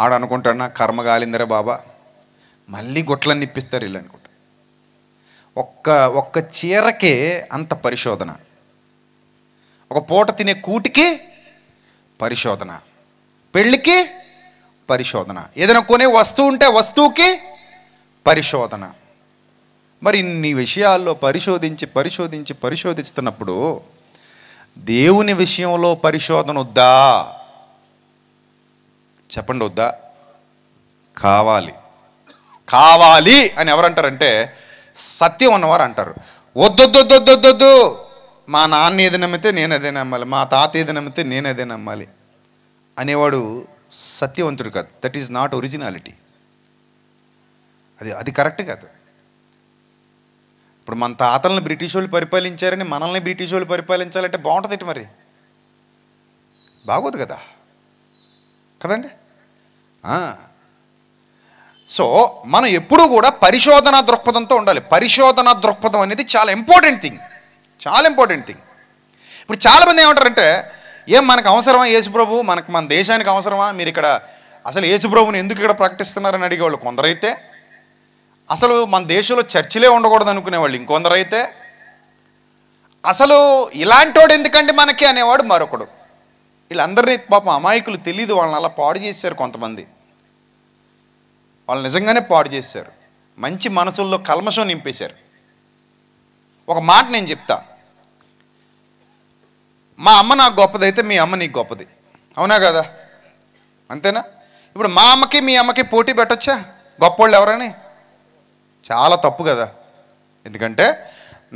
ఆవిడ అనుకుంటాడు నా కర్మ కాలిందరే బాబా మళ్ళీ గుట్లని ఇప్పిస్తారు ఇల్లు అనుకుంటా ఒక్క ఒక్క చీరకే అంత పరిశోధన ఒక పూట తినే కూటికి పరిశోధన పెళ్ళికి పరిశోధన ఏదైనా కొనే వస్తువు ఉంటే వస్తువుకి పరిశోధన మరి ఇన్ని విషయాల్లో పరిశోధించి పరిశోధించి పరిశోధిస్తున్నప్పుడు దేవుని విషయంలో పరిశోధన వద్దా చెప్పండి వద్దా కావాలి కావాలి అని ఎవరంటారంటే సత్యం ఉన్నవారు అంటారు వద్దొద్దొద్దొద్దొద్దొద్దు మా నాన్న ఏది నమ్మితే నేను అదే నమ్మాలి మా తాత ఏది నమ్మితే నేను అదే నమ్మాలి అనేవాడు సత్యవంతుడు కాదు దట్ ఈజ్ నాట్ ఒరిజినాలిటీ అది అది కరెక్ట్ కాదు ఇప్పుడు మన తాతలను బ్రిటిష్ వాళ్ళు పరిపాలించారని మనల్ని బ్రిటిష్ వాళ్ళు పరిపాలించాలంటే బాగుంటుంది ఏంటి మరి బాగోదు కదా కదండి సో మనం ఎప్పుడూ కూడా పరిశోధన దృక్పథంతో ఉండాలి పరిశోధన దృక్పథం అనేది చాలా ఇంపార్టెంట్ థింగ్ చాలా ఇంపార్టెంట్ థింగ్ ఇప్పుడు చాలామంది ఏమంటారంటే ఏం మనకు అవసరమా యేసుప్రభు మనకు మన దేశానికి అవసరమా మీరు ఇక్కడ అసలు యేసుప్రభుని ఎందుకు ఇక్కడ ప్రకటిస్తున్నారని అడిగేవాళ్ళు కొందరైతే అసలు మన దేశంలో చర్చిలే ఉండకూడదు అనుకునేవాళ్ళు ఇంకొందరైతే అసలు ఇలాంటోడు ఎందుకండి మనకి అనేవాడు మరొకడు వీళ్ళందరినీ పాపం అమాయకులు తెలియదు వాళ్ళని అలా పాడు చేశారు కొంతమంది వాళ్ళు నిజంగానే పాడు చేశారు మంచి మనసుల్లో కల్మషం నింపేశారు ఒక మాట నేను చెప్తా మా అమ్మ నాకు గొప్పదైతే మీ అమ్మ నీకు గొప్పది అవునా కదా అంతేనా ఇప్పుడు మా అమ్మకి మీ అమ్మకి పోటీ పెట్టొచ్చా గొప్పవాళ్ళు ఎవరని చాలా తప్పు కదా ఎందుకంటే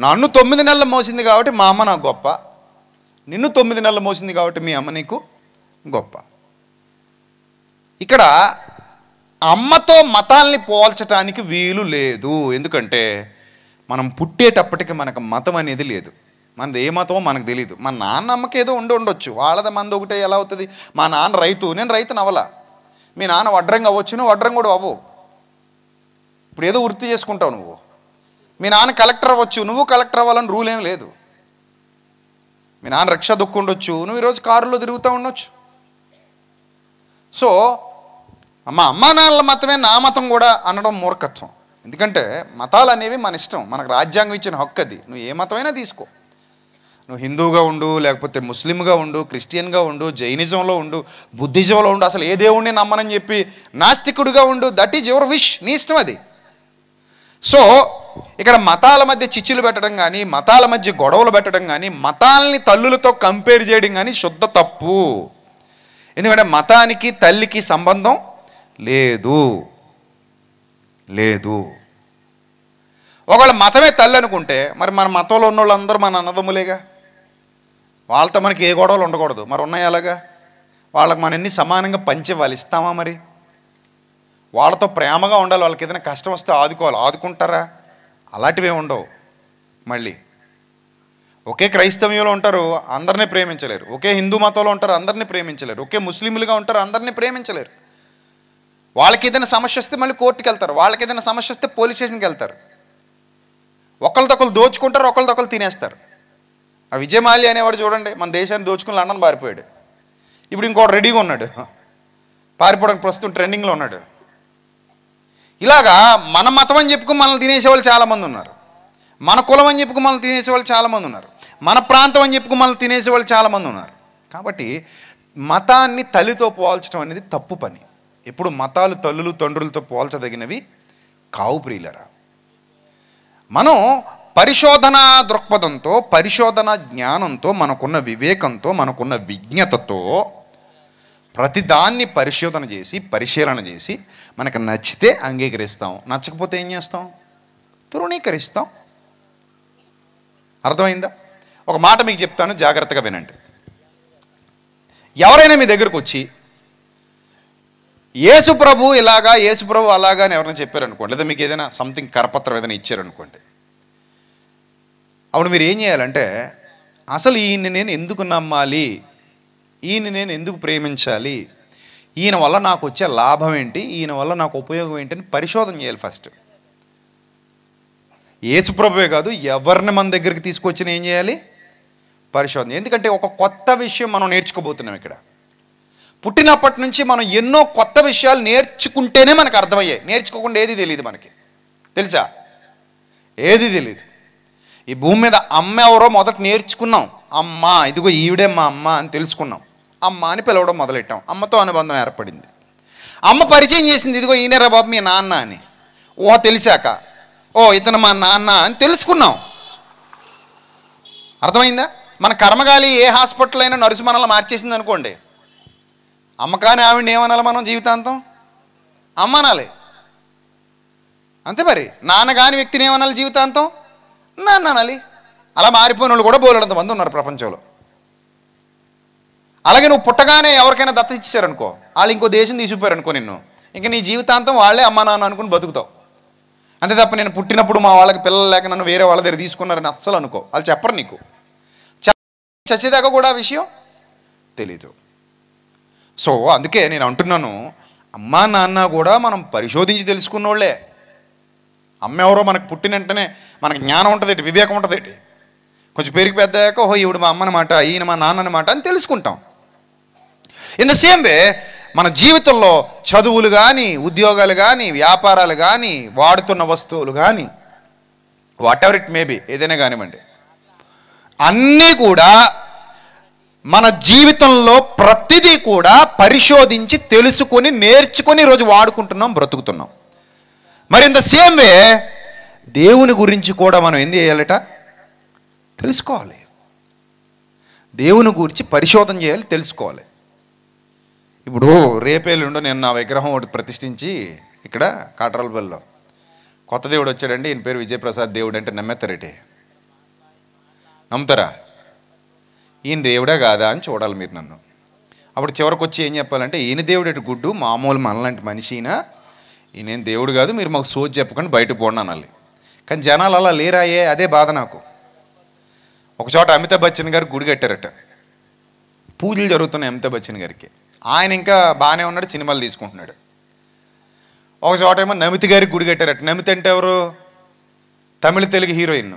నన్ను తొమ్మిది నెలలు మోసింది కాబట్టి మా అమ్మ నాకు గొప్ప నిన్ను తొమ్మిది నెలలు మోసింది కాబట్టి మీ అమ్మ నీకు గొప్ప ఇక్కడ అమ్మతో మతాల్ని పోల్చటానికి వీలు లేదు ఎందుకంటే మనం పుట్టేటప్పటికి మనకు మతం అనేది లేదు మనది ఏ మతమో మనకు తెలియదు మా నమ్మకం ఏదో ఉండి ఉండొచ్చు వాళ్ళది మంది ఒకటే ఎలా అవుతుంది మా నాన్న రైతు నేను రైతు నవ్వలా మీ నాన్న వడ్రంగా అవ్వచ్చు నువ్వు వడ్రం కూడా అవ్వు ఇప్పుడు ఏదో వృత్తి చేసుకుంటావు నువ్వు మీ నాన్న కలెక్టర్ అవ్వచ్చు నువ్వు కలెక్టర్ అవ్వాలని రూల్ ఏం లేదు మీ నాన్న రిక్షా ఉండొచ్చు నువ్వు ఈరోజు కారులో తిరుగుతూ ఉండొచ్చు సో మా అమ్మ నాన్నల మతమే నా మతం కూడా అనడం మూర్ఖత్వం ఎందుకంటే మతాలు అనేవి మన ఇష్టం మనకు రాజ్యాంగం ఇచ్చిన హక్కు అది నువ్వు ఏ మతమైనా తీసుకో నువ్వు హిందువుగా ఉండు లేకపోతే ముస్లింగా ఉండు క్రిస్టియన్గా ఉండు జైనిజంలో ఉండు బుద్ధిజంలో ఉండు అసలు ఏ దేవుడిని నమ్మనని చెప్పి నాస్తికుడుగా ఉండు దట్ ఈజ్ యువర్ విష్ నీ ఇష్టం అది సో ఇక్కడ మతాల మధ్య చిచ్చులు పెట్టడం కానీ మతాల మధ్య గొడవలు పెట్టడం కానీ మతాలని తల్లులతో కంపేర్ చేయడం కానీ శుద్ధ తప్పు ఎందుకంటే మతానికి తల్లికి సంబంధం లేదు లేదు ఒకవేళ మతమే తల్లి అనుకుంటే మరి మన మతంలో ఉన్న వాళ్ళందరూ మన అన్నదమ్ములేగా వాళ్ళతో మనకి ఏ గొడవలు ఉండకూడదు మరి ఉన్నాయి అలాగా వాళ్ళకి మనన్ని సమానంగా పంచివ్వాలి ఇస్తామా మరి వాళ్ళతో ప్రేమగా ఉండాలి వాళ్ళకి ఏదైనా కష్టం వస్తే ఆదుకోవాలి ఆదుకుంటారా అలాంటివే ఉండవు మళ్ళీ ఒకే క్రైస్తవ్యంలో ఉంటారు అందరినీ ప్రేమించలేరు ఒకే హిందూ మతంలో ఉంటారు అందరినీ ప్రేమించలేరు ఒకే ముస్లింలుగా ఉంటారు అందరినీ ప్రేమించలేరు వాళ్ళకి ఏదైనా సమస్య వస్తే మళ్ళీ కోర్టుకి వెళ్తారు వాళ్ళకి ఏదైనా సమస్య వస్తే పోలీస్ స్టేషన్కి వెళ్తారు ఒకరు దోచుకుంటారు ఒకళ్ళు తినేస్తారు ఆ విజయమాలి అనేవాడు చూడండి మన దేశాన్ని దోచుకుని లండన్ పారిపోయాడు ఇప్పుడు ఇంకోటి రెడీగా ఉన్నాడు పారిపోవడానికి ప్రస్తుతం ట్రెండింగ్లో ఉన్నాడు ఇలాగా మన మతం అని చెప్పుకుని మనల్ని తినేసేవాళ్ళు చాలామంది ఉన్నారు మన కులం అని చెప్పుకుని మనల్ని తినేసేవాళ్ళు చాలామంది ఉన్నారు మన ప్రాంతం అని చెప్పుకుని మనల్ని తినేసేవాళ్ళు చాలామంది ఉన్నారు కాబట్టి మతాన్ని తల్లితో పోల్చడం అనేది తప్పు పని ఎప్పుడు మతాలు తల్లులు తండ్రులతో పోల్చదగినవి కావు ప్రియులరా మనం పరిశోధన దృక్పథంతో పరిశోధన జ్ఞానంతో మనకున్న వివేకంతో మనకున్న విజ్ఞతతో ప్రతిదాన్ని పరిశోధన చేసి పరిశీలన చేసి మనకు నచ్చితే అంగీకరిస్తాం నచ్చకపోతే ఏం చేస్తాం తృణీకరిస్తాం అర్థమైందా ఒక మాట మీకు చెప్తాను జాగ్రత్తగా వినండి ఎవరైనా మీ దగ్గరకు వచ్చి ప్రభు ఇలాగా ప్రభు అలాగా అని ఎవరైనా చెప్పారనుకోండి లేదా మీకు ఏదైనా సంథింగ్ కరపత్రం ఏదైనా ఇచ్చారనుకోండి అప్పుడు మీరు ఏం చేయాలంటే అసలు ఈయన్ని నేను ఎందుకు నమ్మాలి ఈయన నేను ఎందుకు ప్రేమించాలి ఈయన వల్ల నాకు వచ్చే లాభం ఏంటి ఈయన వల్ల నాకు ఉపయోగం ఏంటని పరిశోధన చేయాలి ఫస్ట్ ఏసుప్రభువే కాదు ఎవరిని మన దగ్గరికి తీసుకొచ్చిన ఏం చేయాలి పరిశోధన ఎందుకంటే ఒక కొత్త విషయం మనం నేర్చుకోబోతున్నాం ఇక్కడ పుట్టినప్పటి నుంచి మనం ఎన్నో కొత్త విషయాలు నేర్చుకుంటేనే మనకు అర్థమయ్యాయి నేర్చుకోకుండా ఏది తెలియదు మనకి తెలుసా ఏది తెలియదు ఈ భూమి మీద అమ్మ ఎవరో మొదట నేర్చుకున్నాం అమ్మ ఇదిగో ఈవిడే మా అమ్మ అని తెలుసుకున్నాం అమ్మ అని పిలవడం మొదలెట్టాం అమ్మతో అనుబంధం ఏర్పడింది అమ్మ పరిచయం చేసింది ఇదిగో ఈయనరా బాబు మీ నాన్న అని ఓ తెలిసాక ఓ ఇతను మా నాన్న అని తెలుసుకున్నాం అర్థమైందా మన కర్మగాలి ఏ హాస్పిటల్ అయినా నరుసు మనల్ని మార్చేసింది అనుకోండి అమ్మ కానీ ఆవిడ ఏమనాలి మనం జీవితాంతం అమ్మ అనాలి అంతే మరి నాన్న కాని వ్యక్తిని ఏమనాలి జీవితాంతం నన్ను అనాలి అలా మారిపోయిన వాళ్ళు కూడా బోలెడంత మంది ఉన్నారు ప్రపంచంలో అలాగే నువ్వు పుట్టగానే ఎవరికైనా దత్త ఇచ్చారనుకో వాళ్ళు ఇంకో దేశం తీసిపోయారనుకో నిన్ను ఇంకా నీ జీవితాంతం వాళ్ళే అమ్మా నాన్న అనుకుని బతుకుతావు అంతే తప్ప నేను పుట్టినప్పుడు మా వాళ్ళకి పిల్లలు లేక నన్ను వేరే వాళ్ళ దగ్గర తీసుకున్నారని అస్సలు అనుకో వాళ్ళు చెప్పరు నీకు చచ్చేదాకా కూడా ఆ విషయం తెలీదు సో అందుకే నేను అంటున్నాను అమ్మా నాన్న కూడా మనం పరిశోధించి తెలుసుకున్నోళ్ళే అమ్మ ఎవరో మనకు పుట్టిన వెంటనే మనకు జ్ఞానం ఉంటుంది వివేకం ఉంటుంది కొంచెం పేరుకి పెద్ద ఓహో ఈవిడ మా అమ్మనమాట ఈయన మా నాన్న అనమాట అని తెలుసుకుంటాం ఇన్ ద సేమ్ వే మన జీవితంలో చదువులు కానీ ఉద్యోగాలు కానీ వ్యాపారాలు కానీ వాడుతున్న వస్తువులు కానీ వాట్ ఎవర్ ఇట్ మేబీ ఏదైనా కానివ్వండి అన్నీ కూడా మన జీవితంలో ప్రతిదీ కూడా పరిశోధించి తెలుసుకొని నేర్చుకొని ఈరోజు వాడుకుంటున్నాం బ్రతుకుతున్నాం మరి ఇన్ ద సేమ్ వే దేవుని గురించి కూడా మనం ఏం చేయాలట తెలుసుకోవాలి దేవుని గురించి పరిశోధన చేయాలి తెలుసుకోవాలి ఇప్పుడు రేపేలుండో నేను నా విగ్రహం ఒకటి ప్రతిష్ఠించి ఇక్కడ కాట్రల్బల్లో కొత్త దేవుడు వచ్చాడండి ఈయన పేరు విజయప్రసాద్ దేవుడు అంటే నమ్మేస్తారేటి నమ్ముతారా ఈయన దేవుడే కాదా అని చూడాలి మీరు నన్ను అప్పుడు చివరికి వచ్చి ఏం చెప్పాలంటే ఈయన దేవుడు గుడ్డు మామూలు మనలాంటి మనిషినా నేను దేవుడు కాదు మీరు మాకు సోచి చెప్పకుండా బయట పోండి అనాలి కానీ జనాలు అలా లేరాయే అదే బాధ నాకు ఒకచోట అమితాబ్ బచ్చన్ గారు గుడి కట్టారట పూజలు జరుగుతున్నాయి అమితాబ్ బచ్చన్ గారికి ఆయన ఇంకా బాగానే ఉన్నాడు సినిమాలు తీసుకుంటున్నాడు ఒక చోట ఏమో నమితి గారికి గుడి కట్టారట నమిత అంటే ఎవరు తమిళ తెలుగు హీరోయిన్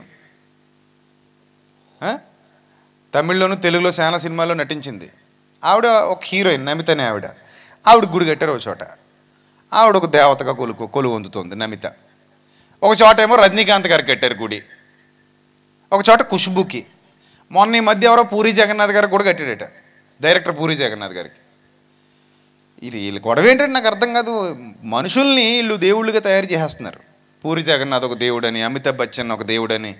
తమిళ్లోను తెలుగులో చాలా సినిమాల్లో నటించింది ఆవిడ ఒక హీరోయిన్ నమితనే ఆవిడ ఆవిడ గుడి కట్టారు ఒక చోట ఆవిడ ఒక దేవతగా కొలుకు కొలు పొందుతుంది నమిత ఒక చోట ఏమో రజనీకాంత్ గారికి కట్టారు గుడి ఒక చోట ఖుష్బుకి మొన్న ఈ మధ్య ఎవరో పూరి జగన్నాథ్ గారికి కూడా కట్టాడట డైరెక్టర్ పూరి జగన్నాథ్ గారికి ఇది వీళ్ళు గొడవ ఏంటంటే నాకు అర్థం కాదు మనుషుల్ని వీళ్ళు దేవుళ్ళుగా తయారు చేస్తున్నారు పూరి జగన్నాథ్ ఒక దేవుడని అమితాబ్ బచ్చన్ ఒక దేవుడని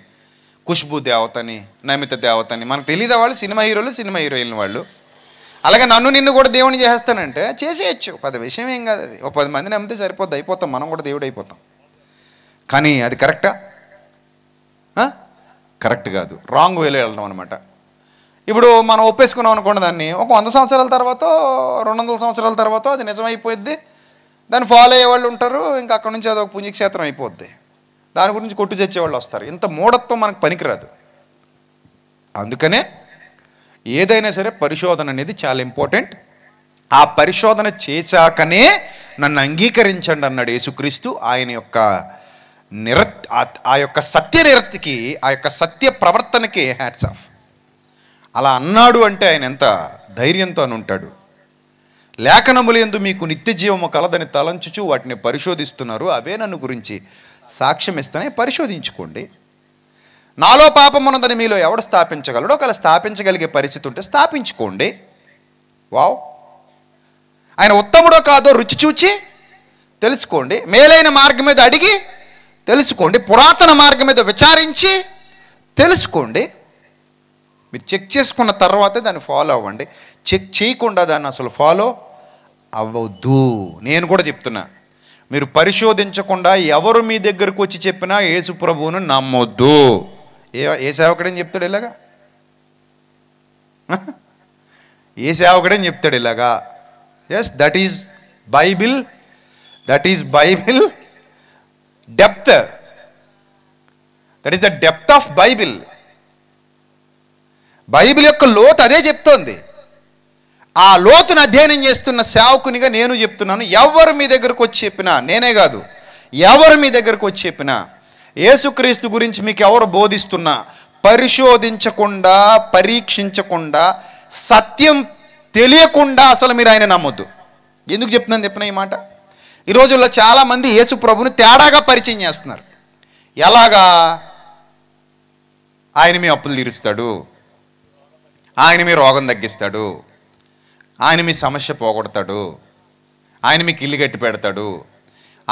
ఖుష్బు దేవతని నమిత దేవతని మనకు తెలియదు వాళ్ళు సినిమా హీరోలు సినిమా హీరోయిన్ వాళ్ళు అలాగే నన్ను నిన్ను కూడా దేవుని చేసేస్తానంటే చేసేయచ్చు పది విషయం ఏం కాదు అది ఒక పది మందిని నమ్మితే సరిపోద్ది అయిపోతాం మనం కూడా దేవుడు అయిపోతాం కానీ అది కరెక్టా కరెక్ట్ కాదు రాంగ్ వేలో వెళ్ళడం అనమాట ఇప్పుడు మనం ఒప్పేసుకున్నాం అనుకోండి దాన్ని ఒక వంద సంవత్సరాల తర్వాత రెండు వందల సంవత్సరాల తర్వాత అది నిజమైపోయిద్ది దాన్ని ఫాలో అయ్యే వాళ్ళు ఉంటారు ఇంకా అక్కడ నుంచి అది ఒక పుణ్యక్షేత్రం అయిపోద్ది దాని గురించి కొట్టు చచ్చేవాళ్ళు వస్తారు ఇంత మూఢత్వం మనకు పనికిరాదు అందుకనే ఏదైనా సరే పరిశోధన అనేది చాలా ఇంపార్టెంట్ ఆ పరిశోధన చేశాకనే నన్ను అంగీకరించండి అన్నాడు యేసుక్రీస్తు ఆయన యొక్క నిర ఆ యొక్క సత్య నిరత్తికి ఆ యొక్క సత్య ప్రవర్తనకి హ్యాట్స్ ఆఫ్ అలా అన్నాడు అంటే ఆయన ఎంత ధైర్యంతో ఉంటాడు లేఖనములు ఎందు మీకు నిత్య జీవము కలదని తలంచుచు వాటిని పరిశోధిస్తున్నారు అవే నన్ను గురించి సాక్ష్యం ఇస్తానే పరిశోధించుకోండి నాలో పాపం ఉన్నదని మీలో ఎవడు స్థాపించగలడో ఒకవేళ స్థాపించగలిగే పరిస్థితి ఉంటే స్థాపించుకోండి వావ్ ఆయన ఉత్తముడో కాదో రుచి చూచి తెలుసుకోండి మేలైన మార్గం మీద అడిగి తెలుసుకోండి పురాతన మార్గం మీద విచారించి తెలుసుకోండి మీరు చెక్ చేసుకున్న తర్వాతే దాన్ని ఫాలో అవ్వండి చెక్ చేయకుండా దాన్ని అసలు ఫాలో అవ్వద్దు నేను కూడా చెప్తున్నా మీరు పరిశోధించకుండా ఎవరు మీ దగ్గరకు వచ్చి చెప్పినా యేసు ప్రభువును నమ్మొద్దు ఏ ఏ సేవకుడని చెప్తాడు ఇలాగా ఏ సేవకుడని చెప్తాడు ఇలాగా yes that is Bible that is Bible depth that is the depth of Bible Bible యొక్క లోతు అదే చెప్తోంది ఆ లోతును అధ్యయనం చేస్తున్న సేవకునిగా నేను చెప్తున్నాను ఎవరు మీ దగ్గరకు వచ్చి చెప్పినా నేనే కాదు ఎవరు మీ దగ్గరకు వచ్చి చెప్పినా యేసుక్రీస్తు గురించి మీకు ఎవరు బోధిస్తున్నా పరిశోధించకుండా పరీక్షించకుండా సత్యం తెలియకుండా అసలు మీరు ఆయన నమ్మొద్దు ఎందుకు చెప్తున్నాను చెప్పిన ఈ మాట ఈ రోజుల్లో చాలామంది యేసు ప్రభుని తేడాగా పరిచయం చేస్తున్నారు ఎలాగా ఆయన మీ అప్పులు తీరుస్తాడు ఆయన మీ రోగం తగ్గిస్తాడు ఆయన మీ సమస్య పోగొడతాడు ఆయన మీకు ఇల్లు కట్టి పెడతాడు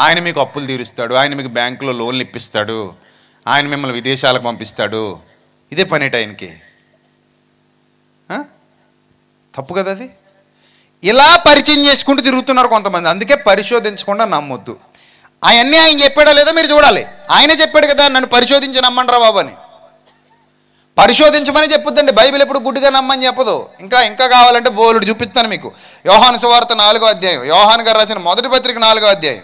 ఆయన మీకు అప్పులు తీరుస్తాడు ఆయన మీకు బ్యాంకులో లోన్లు ఇప్పిస్తాడు ఆయన మిమ్మల్ని విదేశాలకు పంపిస్తాడు ఇదే పనేట ఆయనకి తప్పు కదా అది ఇలా పరిచయం చేసుకుంటూ తిరుగుతున్నారు కొంతమంది అందుకే పరిశోధించకుండా నమ్మొద్దు అవన్నీ ఆయన చెప్పాడా లేదో మీరు చూడాలి ఆయనే చెప్పాడు కదా నన్ను పరిశోధించి నమ్మండి బాబు అని పరిశోధించమని చెప్పొద్దండి బైబిల్ ఎప్పుడు గుడ్డుగా నమ్మని చెప్పదు ఇంకా ఇంకా కావాలంటే బోలుడు చూపిస్తాను మీకు యోహాను సువార్త నాలుగో అధ్యాయం యోహాన్ గారు రాసిన మొదటి పత్రిక నాలుగో అధ్యాయం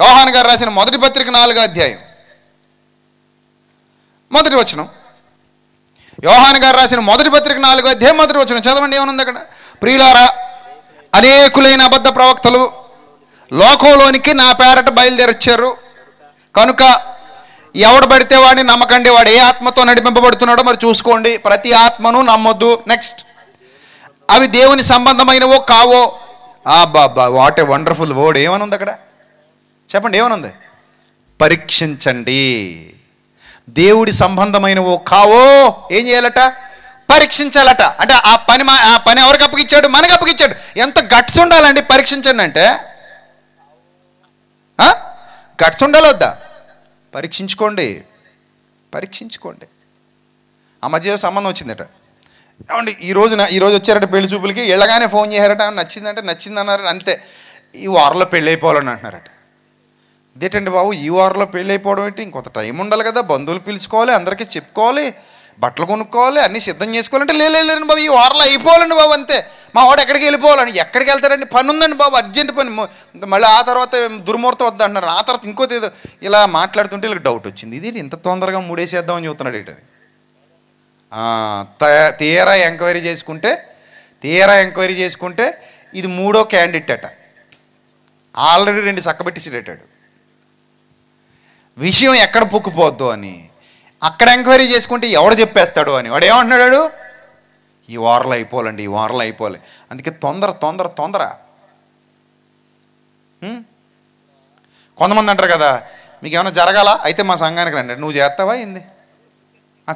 యోహాన్ గారు రాసిన మొదటి పత్రిక నాలుగో అధ్యాయం మొదటి వచనం యోహాన్ గారు రాసిన మొదటి పత్రిక నాలుగో అధ్యాయం మొదటి వచనం చదవండి ఏమనుంది అక్కడ ప్రియులారా అనేకులైన అబద్ధ ప్రవక్తలు లోకంలోనికి నా పేరట బయలుదేరొచ్చారు కనుక ఎవడు పడితే వాడిని నమ్మకండి వాడు ఏ ఆత్మతో నడిపింపబడుతున్నాడో మరి చూసుకోండి ప్రతి ఆత్మను నమ్మొద్దు నెక్స్ట్ అవి దేవుని సంబంధమైనవో కావో బాబా వాట్ ఏ వండర్ఫుల్ వర్డ్ ఏమనుంది అక్కడ చెప్పండి ఏమనుంది పరీక్షించండి దేవుడి సంబంధమైన ఓ కావో ఏం చేయాలట పరీక్షించాలట అంటే ఆ పని మా ఆ పని ఎవరికి అప్పగించాడు మనకు అప్పగించాడు ఎంత గట్స్ ఉండాలండి పరీక్షించండి అంటే గట్స్ ఉండాలి వద్దా పరీక్షించుకోండి పరీక్షించుకోండి ఆ మధ్య సంబంధం వచ్చిందట ఏమండి ఈ రోజున ఈరోజు వచ్చారట పెళ్లి చూపులకి వెళ్ళగానే ఫోన్ చేశారట నచ్చిందంటే నచ్చిందన్నారు అంతే ఈ వారంలో పెళ్ళి అయిపోవాలని అంటున్నారట ఇదేటండి బాబు ఈ వారంలో పెళ్ళి అయిపోవడం ఏంటి ఇంకొంత టైం ఉండాలి కదా బంధువులు పిలుచుకోవాలి అందరికీ చెప్పుకోవాలి బట్టలు కొనుక్కోవాలి అన్నీ సిద్ధం చేసుకోవాలంటే లేదండి బాబు ఈ వారంలో అయిపోవాలండి బాబు అంతే మా వాడు ఎక్కడికి వెళ్ళిపోవాలని ఎక్కడికి వెళ్తారండి పని ఉందండి బాబు అర్జెంట్ పని మళ్ళీ ఆ తర్వాత దుర్మూర్తం వద్ద అంటున్నారు ఆ తర్వాత ఇంకో ఏదో ఇలా మాట్లాడుతుంటే వీళ్ళకి డౌట్ వచ్చింది ఇది ఇంత తొందరగా మూడేసేద్దామని చూస్తున్నాడు ఏంటని తీరా ఎంక్వైరీ చేసుకుంటే తీరా ఎంక్వైరీ చేసుకుంటే ఇది మూడో క్యాండిడేట్ అట ఆల్రెడీ రెండు చక్కబెట్టిసిడేటాడు విషయం ఎక్కడ పుక్కుపోద్దు అని అక్కడ ఎంక్వైరీ చేసుకుంటే ఎవడు చెప్పేస్తాడు అని వాడు ఏమంటున్నాడు ఈ వారలు అయిపోలండి ఈ వారలు అయిపోలే అందుకే తొందర తొందర తొందర కొంతమంది అంటారు కదా మీకు ఏమైనా జరగాల అయితే మా సంఘానికి రండి నువ్వు చేస్తావా ఏంది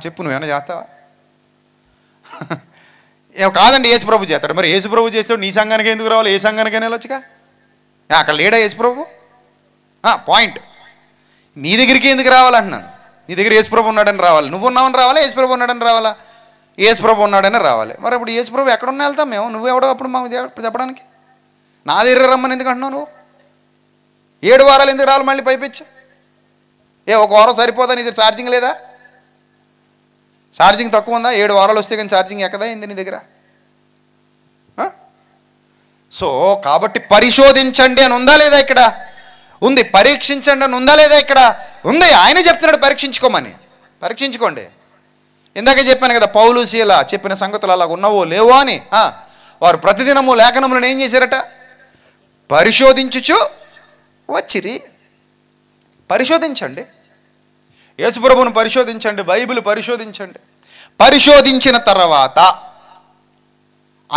చెప్పు నువ్వేమైనా చేస్తావా కాదండి యేసు ప్రభు చేస్తాడు మరి యేసు ప్రభు చేస్తాడు నీ సంఘానికి ఎందుకు రావాలి ఏ సంఘానికైనా వెళ్ళొచ్చుగా అక్కడ లేడా యేసు ప్రభు పాయింట్ నీ దగ్గరికి ఎందుకు రావాలంటున్నాను నీ దగ్గర యేసుప్రభు ఉన్నాడని రావాలి నువ్వు ఉన్నావని రావాలా యేసుప్రభు ఉన్నాడని రావాలా యేసుప్రభు ఉన్నాడని రావాలి మరి ఇప్పుడు యేసుప్రభు ఉన్నా వెళ్తాం మేము నువ్వు ఎవడో అప్పుడు మాకు చెప్పడానికి నా దగ్గర రమ్మని ఎందుకు అంటున్నావు నువ్వు ఏడు వారాలు ఎందుకు రావాలి మళ్ళీ పైపించు ఏ ఒక వారం సరిపోదా నీ ఛార్జింగ్ లేదా ఛార్జింగ్ తక్కువ ఉందా ఏడు వారాలు వస్తే కానీ ఛార్జింగ్ ఎక్కదా ఏంది నీ దగ్గర సో కాబట్టి పరిశోధించండి అని ఉందా లేదా ఇక్కడ ఉంది పరీక్షించండి అని ఉందా లేదా ఇక్కడ ఉంది ఆయన చెప్తున్నాడు పరీక్షించుకోమని పరీక్షించుకోండి ఇందాక చెప్పాను కదా పౌలు శీల చెప్పిన సంగతులు అలా ఉన్నవో లేవో అని వారు ప్రతిదినము లేఖనములను ఏం చేశారట పరిశోధించుచు వచ్చిరి పరిశోధించండి యేసుప్రభును పరిశోధించండి బైబిల్ పరిశోధించండి పరిశోధించిన తర్వాత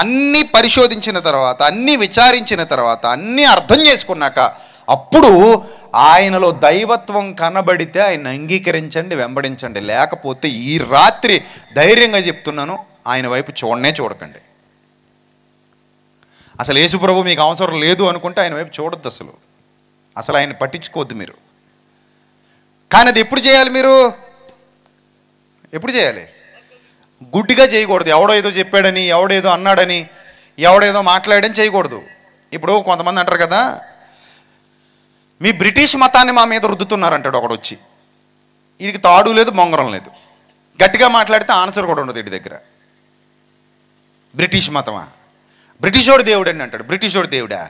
అన్నీ పరిశోధించిన తర్వాత అన్నీ విచారించిన తర్వాత అన్నీ అర్థం చేసుకున్నాక అప్పుడు ఆయనలో దైవత్వం కనబడితే ఆయన అంగీకరించండి వెంబడించండి లేకపోతే ఈ రాత్రి ధైర్యంగా చెప్తున్నాను ఆయన వైపు చూడనే చూడకండి అసలు యేసుప్రభు మీకు అవసరం లేదు అనుకుంటే ఆయన వైపు చూడొద్దు అసలు అసలు ఆయన పట్టించుకోవద్దు మీరు కానీ అది ఎప్పుడు చేయాలి మీరు ఎప్పుడు చేయాలి గుడ్డిగా చేయకూడదు ఎవడో ఏదో చెప్పాడని ఎవడేదో అన్నాడని ఎవడేదో మాట్లాడని చేయకూడదు ఇప్పుడు కొంతమంది అంటారు కదా మీ బ్రిటిష్ మతాన్ని మా మీద రుద్దుతున్నారంటాడు ఒకడు వచ్చి వీడికి తాడు లేదు మొంగరం లేదు గట్టిగా మాట్లాడితే ఆన్సర్ కూడా ఉండదు ఇంటి దగ్గర బ్రిటిష్ మతమా బ్రిటిషోడు దేవుడు అని అంటాడు బ్రిటిషోడు దేవుడా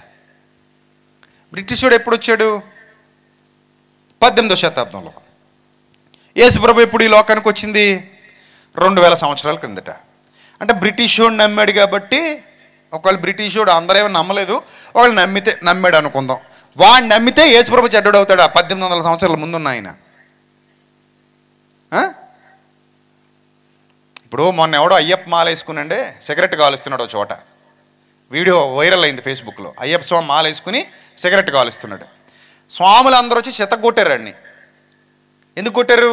బ్రిటిషోడు ఎప్పుడు వచ్చాడు పద్దెనిమిదో శతాబ్దంలో యేసుప్రభు ఎప్పుడు ఈ లోకానికి వచ్చింది రెండు వేల సంవత్సరాల క్రిందట అంటే బ్రిటిషోడు నమ్మాడు కాబట్టి ఒకవేళ బ్రిటిషోడు అందరేమో నమ్మలేదు ఒకవేళ నమ్మితే నమ్మాడు అనుకుందాం వాడిని నమ్మితే యేసుప్రభు చెడ్డోడు అవుతాడు ఆ పద్దెనిమిది వందల సంవత్సరాల ముందున్న ఆయన ఇప్పుడు మొన్న ఎవడో అయ్యప్ప మాల వేసుకునండి సిగరెట్ కాలుస్తున్నాడు చోట వీడియో వైరల్ అయింది ఫేస్బుక్లో అయ్యప్ప స్వామి మాల వేసుకుని సిగరెట్ కాలుస్తున్నాడు స్వాములు అందరూ వచ్చి చెత్త కొట్టారు అన్ని ఎందుకు కొట్టారు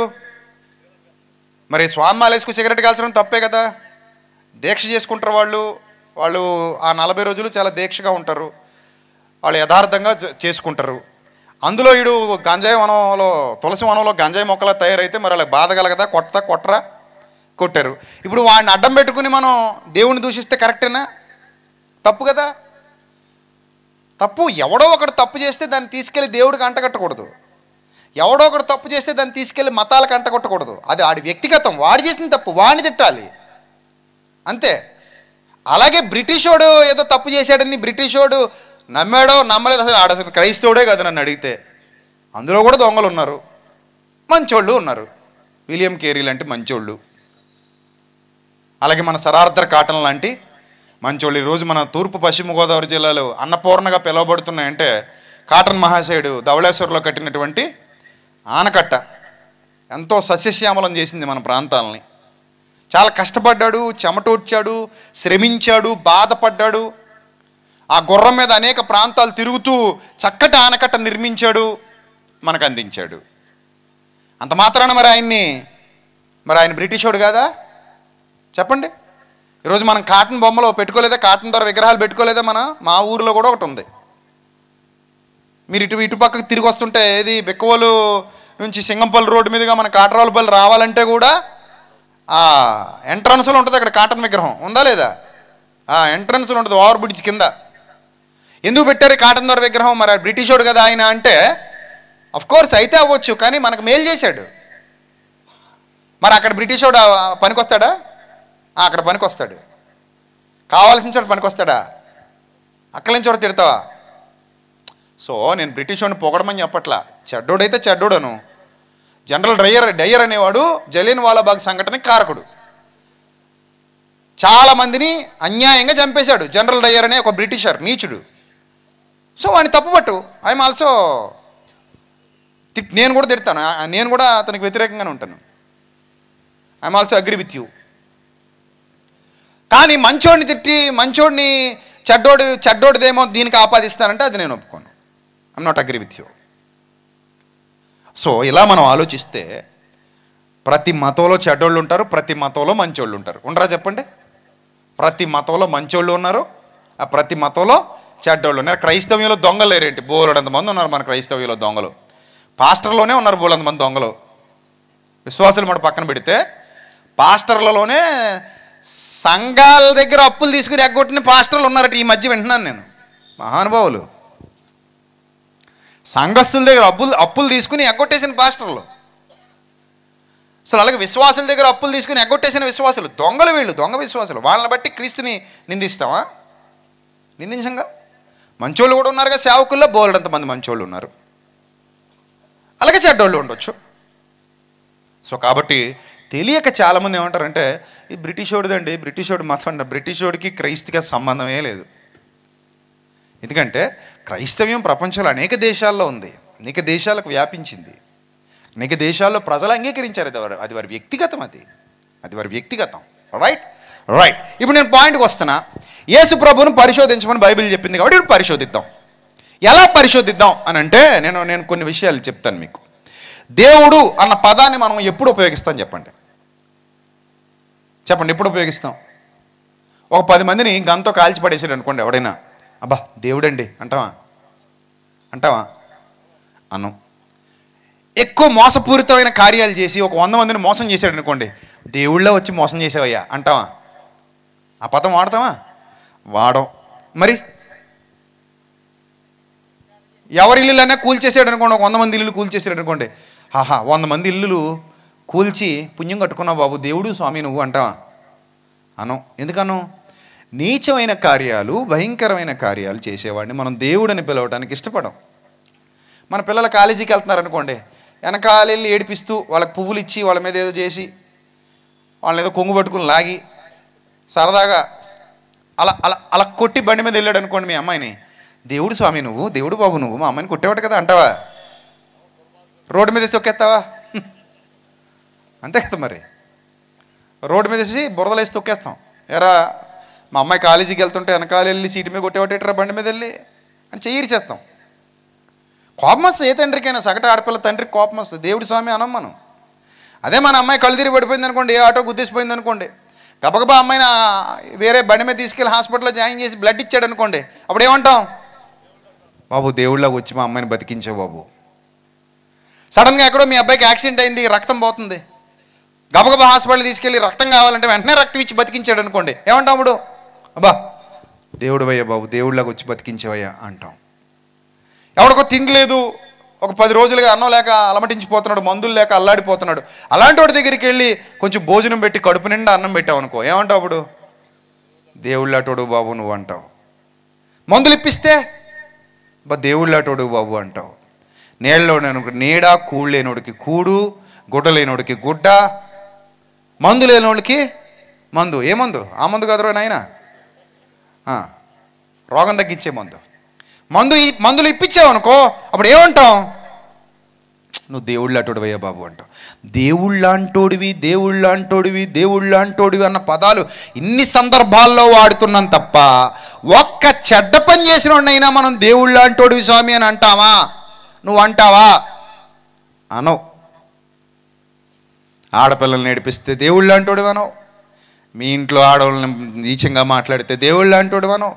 మరి స్వామి మాల వేసుకుని సిగరెట్ కాల్చడం తప్పే కదా దీక్ష చేసుకుంటారు వాళ్ళు వాళ్ళు ఆ నలభై రోజులు చాలా దీక్షగా ఉంటారు వాళ్ళు యథార్థంగా చేసుకుంటారు అందులో ఇడు గంజాయి వనంలో తులసి వనంలో గంజాయి మొక్కల తయారైతే మరి వాళ్ళకి బాధ కలగదా కొట్టదా కొట్టరా కొట్టారు ఇప్పుడు వాడిని అడ్డం పెట్టుకుని మనం దేవుని దూషిస్తే కరెక్టేనా తప్పు కదా తప్పు ఎవడో ఒకడు తప్పు చేస్తే దాన్ని తీసుకెళ్ళి దేవుడికి అంటగట్టకూడదు ఎవడో ఒకడు తప్పు చేస్తే దాన్ని తీసుకెళ్ళి మతాలకు అంటగొట్టకూడదు అది ఆడి వ్యక్తిగతం వాడు చేసిన తప్పు వాడిని తిట్టాలి అంతే అలాగే బ్రిటిషోడు ఏదో తప్పు చేశాడని బ్రిటిషోడు నమ్మాడో నమ్మలేదు అసలు ఆడ అసలు క్రైస్తవుడే కదా నన్ను అడిగితే అందులో కూడా దొంగలు ఉన్నారు మంచోళ్ళు ఉన్నారు విలియం కేరీ లాంటి మంచోళ్ళు అలాగే మన సరార్థర్ కాటన్ లాంటి మంచోళ్ళు ఈరోజు మన తూర్పు పశ్చిమ గోదావరి జిల్లాలో అన్నపూర్ణగా పిలువబడుతున్నాయంటే కాటన్ మహాశయుడు ధవళేశ్వరంలో కట్టినటువంటి ఆనకట్ట ఎంతో సస్యశ్యామలం చేసింది మన ప్రాంతాలని చాలా కష్టపడ్డాడు చెమటోడ్చాడు శ్రమించాడు బాధపడ్డాడు ఆ గుర్రం మీద అనేక ప్రాంతాలు తిరుగుతూ చక్కటి ఆనకట్ట నిర్మించాడు మనకు అందించాడు అంత మాత్రాన మరి ఆయన్ని మరి ఆయన బ్రిటిషోడు కాదా చెప్పండి ఈరోజు మనం కాటన్ బొమ్మలు పెట్టుకోలేదా కాటన్ ద్వారా విగ్రహాలు పెట్టుకోలేదా మన మా ఊరిలో కూడా ఒకటి ఉంది మీరు ఇటు ఇటు పక్కకు తిరిగి వస్తుంటే ఏది బిక్కవోలు నుంచి సింగంపల్లి రోడ్డు మీదుగా మన కాటరావులపల్లి రావాలంటే కూడా ఆ ఎంట్రన్స్లో ఉంటుంది అక్కడ కాటన్ విగ్రహం ఉందా లేదా ఆ ఎంట్రన్స్లో ఉంటుంది ఓవర్ బ్రిడ్జ్ కింద ఎందుకు పెట్టారు కాటన్ విగ్రహం మరి బ్రిటిషోడు కదా ఆయన అంటే కోర్స్ అయితే అవ్వచ్చు కానీ మనకు మేలు చేశాడు మరి అక్కడ బ్రిటిషోడు పనికొస్తాడా అక్కడ పనికొస్తాడు కావాల్సిన చోట పనికొస్తాడా అక్కడి నుంచి చోట తిడతావా సో నేను బ్రిటిషోడిని పొగడమని చెప్పట్లా చెడ్డోడైతే చెడ్డోడను జనరల్ డయ్యర్ డయ్యర్ అనేవాడు జలీన్ వాలాబాగ్ సంఘటనకి కారకుడు చాలామందిని అన్యాయంగా చంపేశాడు జనరల్ డయ్యర్ అనే ఒక బ్రిటిషర్ నీచుడు సో వాడిని పట్టు ఐఎమ్ ఆల్సో నేను కూడా తిడతాను నేను కూడా అతనికి వ్యతిరేకంగానే ఉంటాను I'm also agree with you కానీ మంచోడిని తిట్టి మంచోడిని చెడ్డోడు చెడ్డోడిదేమో దీనికి ఆపాదిస్తానంటే అది నేను ఒప్పుకోను I'm not agree with you so ఇలా మనం ఆలోచిస్తే ప్రతి మతంలో చెడ్డోళ్ళు ఉంటారు ప్రతి మతంలో మంచోళ్ళు ఉంటారు ఉండరా చెప్పండి ప్రతి మతంలో మంచోళ్ళు ఉన్నారు ఆ ప్రతి మతంలో చెడ్డోళ్ళు ఉన్నారు క్రైస్తవ్యంలో దొంగలు లేరేంటి బోలెడంత మంది ఉన్నారు మన క్రైస్తవ్యంలో దొంగలు పాస్టర్లోనే ఉన్నారు బోలెడంత మంది దొంగలు విశ్వాసులు మన పక్కన పెడితే పాస్టర్లలోనే సంఘాల దగ్గర అప్పులు తీసుకుని ఎగ్గొట్టిన పాస్టర్లు ఉన్నారట ఈ మధ్య వింటున్నాను నేను మహానుభావులు సంఘస్థుల దగ్గర అప్పులు అప్పులు తీసుకుని ఎగ్గొట్టేసిన పాస్టర్లు అసలు అలాగే విశ్వాసుల దగ్గర అప్పులు తీసుకుని ఎగ్గొట్టేసిన విశ్వాసులు దొంగలు వీళ్ళు దొంగ విశ్వాసులు వాళ్ళని బట్టి క్రీస్తుని నిందిస్తావా నిందించంగా మంచోళ్ళు కూడా ఉన్నారుగా సేవకుల్లో బోలడంత మంది మంచోళ్ళు ఉన్నారు అలాగే చెడ్డోళ్ళు ఉండొచ్చు సో కాబట్టి తెలియక చాలామంది ఏమంటారంటే ఈ బ్రిటిష్ వాడిదండి బ్రిటిష్ వాడు మతం బ్రిటిష్ వాడికి క్రైస్తగా సంబంధమే లేదు ఎందుకంటే క్రైస్తవ్యం ప్రపంచంలో అనేక దేశాల్లో ఉంది అనేక దేశాలకు వ్యాపించింది అనేక దేశాల్లో ప్రజలు అంగీకరించారు అది వారు అది వారి వ్యక్తిగతం అది అది వారి వ్యక్తిగతం రైట్ రైట్ ఇప్పుడు నేను పాయింట్కి వస్తున్నా యేసు ప్రభును పరిశోధించమని బైబిల్ చెప్పింది కాబట్టి పరిశోధిద్దాం ఎలా పరిశోధిద్దాం అని అంటే నేను నేను కొన్ని విషయాలు చెప్తాను మీకు దేవుడు అన్న పదాన్ని మనం ఎప్పుడు ఉపయోగిస్తాం చెప్పండి చెప్పండి ఎప్పుడు ఉపయోగిస్తాం ఒక పది మందిని గంతో కాల్చి పడేసాడు అనుకోండి ఎవడైనా అబ్బా దేవుడండి అంటావా అంటావా అను ఎక్కువ మోసపూరితమైన కార్యాలు చేసి ఒక వంద మందిని మోసం చేశాడు అనుకోండి దేవుళ్ళ వచ్చి మోసం చేసేవయ్యా అంటావా ఆ పదం వాడతావా వాడం మరి ఎవరి ఇల్లులైనా కూల్చేసాడు అనుకోండి ఒక వంద మంది ఇల్లు కూల్చేసాడు అనుకోండి ఆహా వంద మంది ఇల్లులు కూల్చి పుణ్యం కట్టుకున్నావు బాబు దేవుడు స్వామి నువ్వు అంటా అను ఎందుకను నీచమైన కార్యాలు భయంకరమైన కార్యాలు చేసేవాడిని మనం దేవుడని పిలవడానికి ఇష్టపడం మన పిల్లలు కాలేజీకి వెళ్తున్నారు అనుకోండి వెనకాల వెళ్ళి ఏడిపిస్తూ వాళ్ళకి పువ్వులు ఇచ్చి వాళ్ళ మీద ఏదో చేసి వాళ్ళని ఏదో కొంగు పట్టుకుని లాగి సరదాగా అలా అలా అలా కొట్టి బండి మీద వెళ్ళాడు అనుకోండి మీ అమ్మాయిని దేవుడు స్వామి నువ్వు దేవుడు బాబు నువ్వు మా అమ్మాయిని కొట్టేవాడు కదా అంటావా రోడ్డు మీద తొక్కేస్తావా అంతే కదా మరి రోడ్డు మీద వేసి బురదలేసి తొక్కేస్తాం ఎరా మా అమ్మాయి కాలేజీకి వెళ్తుంటే వెనకాల వెళ్ళి సీటు మీద కొట్టేవాటేటరా బండి మీద వెళ్ళి అని చెయ్యి చేస్తాం కోపం వస్తుంది ఏ తండ్రికైనా సగటు ఆడపిల్ల తండ్రికి కోపం వస్తుంది దేవుడి స్వామి అనం మనం అదే మన అమ్మాయి కళ్ళు తిరిగి పడిపోయింది అనుకోండి ఏ ఆటో గుద్దేసిపోయింది అనుకోండి గబగబా అమ్మాయిని వేరే బండి మీద తీసుకెళ్ళి హాస్పిటల్లో జాయిన్ చేసి బ్లడ్ ఇచ్చాడు అనుకోండి అప్పుడు ఏమంటాం బాబు దేవుళ్ళకి వచ్చి మా అమ్మాయిని బతికించావు బాబు సడన్గా ఎక్కడో మీ అబ్బాయికి యాక్సిడెంట్ అయింది రక్తం పోతుంది గబగబా హాస్పిటల్ తీసుకెళ్ళి రక్తం కావాలంటే వెంటనే రక్తం ఇచ్చి బతికించాడు అనుకోండి ఏమంటాం ఇప్పుడు అబ్బా దేవుడు అయ్యా బాబు దేవుళ్ళకి వచ్చి బతికించేవయ్యా అంటాం ఎవడికో తిండి లేదు ఒక పది రోజులుగా అన్నం లేక అలమటించిపోతున్నాడు మందులు లేక అల్లాడిపోతున్నాడు అలాంటి వాడి దగ్గరికి వెళ్ళి కొంచెం భోజనం పెట్టి కడుపు నిండా అన్నం పెట్టావు అనుకో ఏమంటావు అప్పుడు దేవుళ్ళాటోడు బాబు నువ్వు అంటావు మందులు ఇప్పిస్తే బా దేవుళ్ళాటోడు బాబు అంటావు నీళ్ళలో నీడ కూడు లేనోడికి కూడు గుడ్డ లేనోడికి గుడ్డ మందు లేనోడికి మందు ఏ మందు ఆ మందు కదరా నాయన రోగం తగ్గించే మందు మందు మందులు ఇప్పించావనుకో అప్పుడు ఏమంటాం నువ్వు అయ్యా బాబు అంటావు దేవుళ్ళంటోడివి దేవుళ్ళు దేవుళ్ళాంటోడివి అన్న పదాలు ఇన్ని సందర్భాల్లో వాడుతున్నాం తప్ప ఒక్క చెడ్డ పని చేసినోడైనా మనం అంటోడివి స్వామి అని అంటావా నువ్వు అంటావా అనవు ఆడపిల్లల్ని నేడిపిస్తే దేవుళ్ళాంటోడివనో మీ ఇంట్లో ఆడవాళ్ళని నీచంగా మాట్లాడితే దేవుళ్ళాంటోడివనో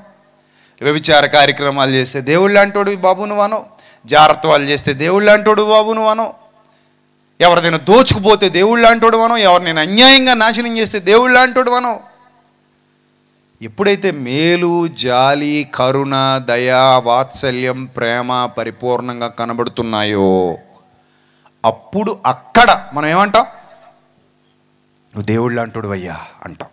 వ్యభిచార కార్యక్రమాలు చేస్తే దేవుళ్ళు అంటాడు బాబును వనో జాగ్రత్తలు చేస్తే దేవుళ్ళు లాంటోడు బాబును వనో ఎవరిదైనా దోచుకుపోతే దేవుళ్ళు అంటాడు వనో ఎవరినైనా అన్యాయంగా నాశనం చేస్తే దేవుళ్ళు అంటాడు వనో ఎప్పుడైతే మేలు జాలి కరుణ దయ వాత్సల్యం ప్రేమ పరిపూర్ణంగా కనబడుతున్నాయో అప్పుడు అక్కడ మనం ఏమంటాం నువ్వు దేవుళ్ళు అంటాడు అయ్యా అంటాం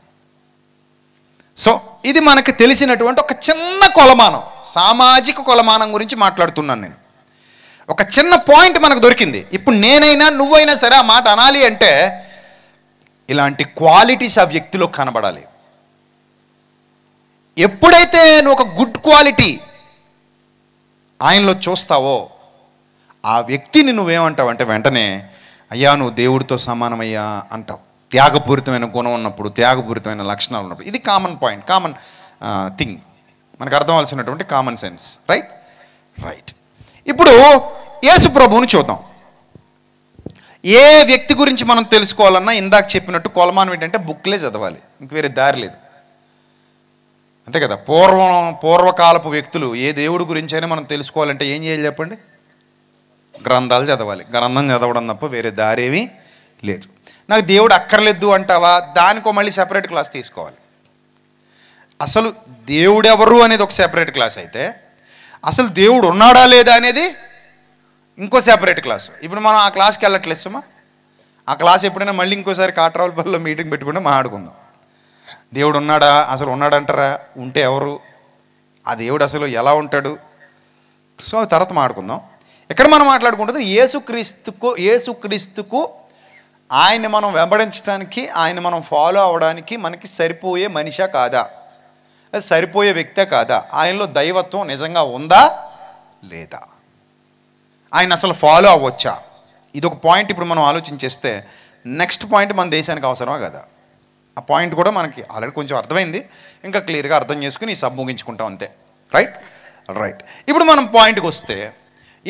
సో ఇది మనకు తెలిసినటువంటి ఒక చిన్న కొలమానం సామాజిక కొలమానం గురించి మాట్లాడుతున్నాను నేను ఒక చిన్న పాయింట్ మనకు దొరికింది ఇప్పుడు నేనైనా నువ్వైనా సరే ఆ మాట అనాలి అంటే ఇలాంటి క్వాలిటీస్ ఆ వ్యక్తిలో కనబడాలి ఎప్పుడైతే నువ్వు ఒక గుడ్ క్వాలిటీ ఆయనలో చూస్తావో ఆ వ్యక్తిని నువ్వేమంటావు అంటే వెంటనే అయ్యా నువ్వు దేవుడితో సమానమయ్యా అంటావు త్యాగపూరితమైన గుణం ఉన్నప్పుడు త్యాగపూరితమైన లక్షణాలు ఉన్నప్పుడు ఇది కామన్ పాయింట్ కామన్ థింగ్ మనకు అర్థం అవలసినటువంటి కామన్ సెన్స్ రైట్ రైట్ ఇప్పుడు యేసు ప్రభువుని చూద్దాం ఏ వ్యక్తి గురించి మనం తెలుసుకోవాలన్నా ఇందాక చెప్పినట్టు కొలమానం ఏంటంటే బుక్లే చదవాలి ఇంక వేరే దారి లేదు అంతే కదా పూర్వం పూర్వకాలపు వ్యక్తులు ఏ దేవుడి గురించి అయినా మనం తెలుసుకోవాలంటే ఏం చేయాలి చెప్పండి గ్రంథాలు చదవాలి గ్రంథం చదవడం తప్ప వేరే దారేమీ లేదు నాకు దేవుడు అక్కర్లేదు అంటావా దానికో మళ్ళీ సెపరేట్ క్లాస్ తీసుకోవాలి అసలు దేవుడెవరు అనేది ఒక సెపరేట్ క్లాస్ అయితే అసలు దేవుడు ఉన్నాడా లేదా అనేది ఇంకో సెపరేట్ క్లాస్ ఇప్పుడు మనం ఆ క్లాస్కి సుమా ఆ క్లాస్ ఎప్పుడైనా మళ్ళీ ఇంకోసారి కాట్రావులపల్లిలో మీటింగ్ పెట్టుకుంటే మాట్లాడుకుందాం దేవుడు ఉన్నాడా అసలు ఉన్నాడంటారా ఉంటే ఎవరు ఆ దేవుడు అసలు ఎలా ఉంటాడు సో తర్వాత మాట్లాడుకుందాం ఎక్కడ మనం మాట్లాడుకుంటుంది ఏసుక్రీస్తుకు ఏసుక్రీస్తుకు ఆయన్ని మనం వెంబడించడానికి ఆయన మనం ఫాలో అవడానికి మనకి సరిపోయే మనిషా కాదా సరిపోయే వ్యక్తే కాదా ఆయనలో దైవత్వం నిజంగా ఉందా లేదా ఆయన అసలు ఫాలో అవ్వచ్చా ఇది ఒక పాయింట్ ఇప్పుడు మనం ఆలోచించేస్తే నెక్స్ట్ పాయింట్ మన దేశానికి అవసరమా కదా ఆ పాయింట్ కూడా మనకి ఆల్రెడీ కొంచెం అర్థమైంది ఇంకా క్లియర్గా అర్థం చేసుకుని సబ్ ముగించుకుంటాం అంతే రైట్ రైట్ ఇప్పుడు మనం పాయింట్కి వస్తే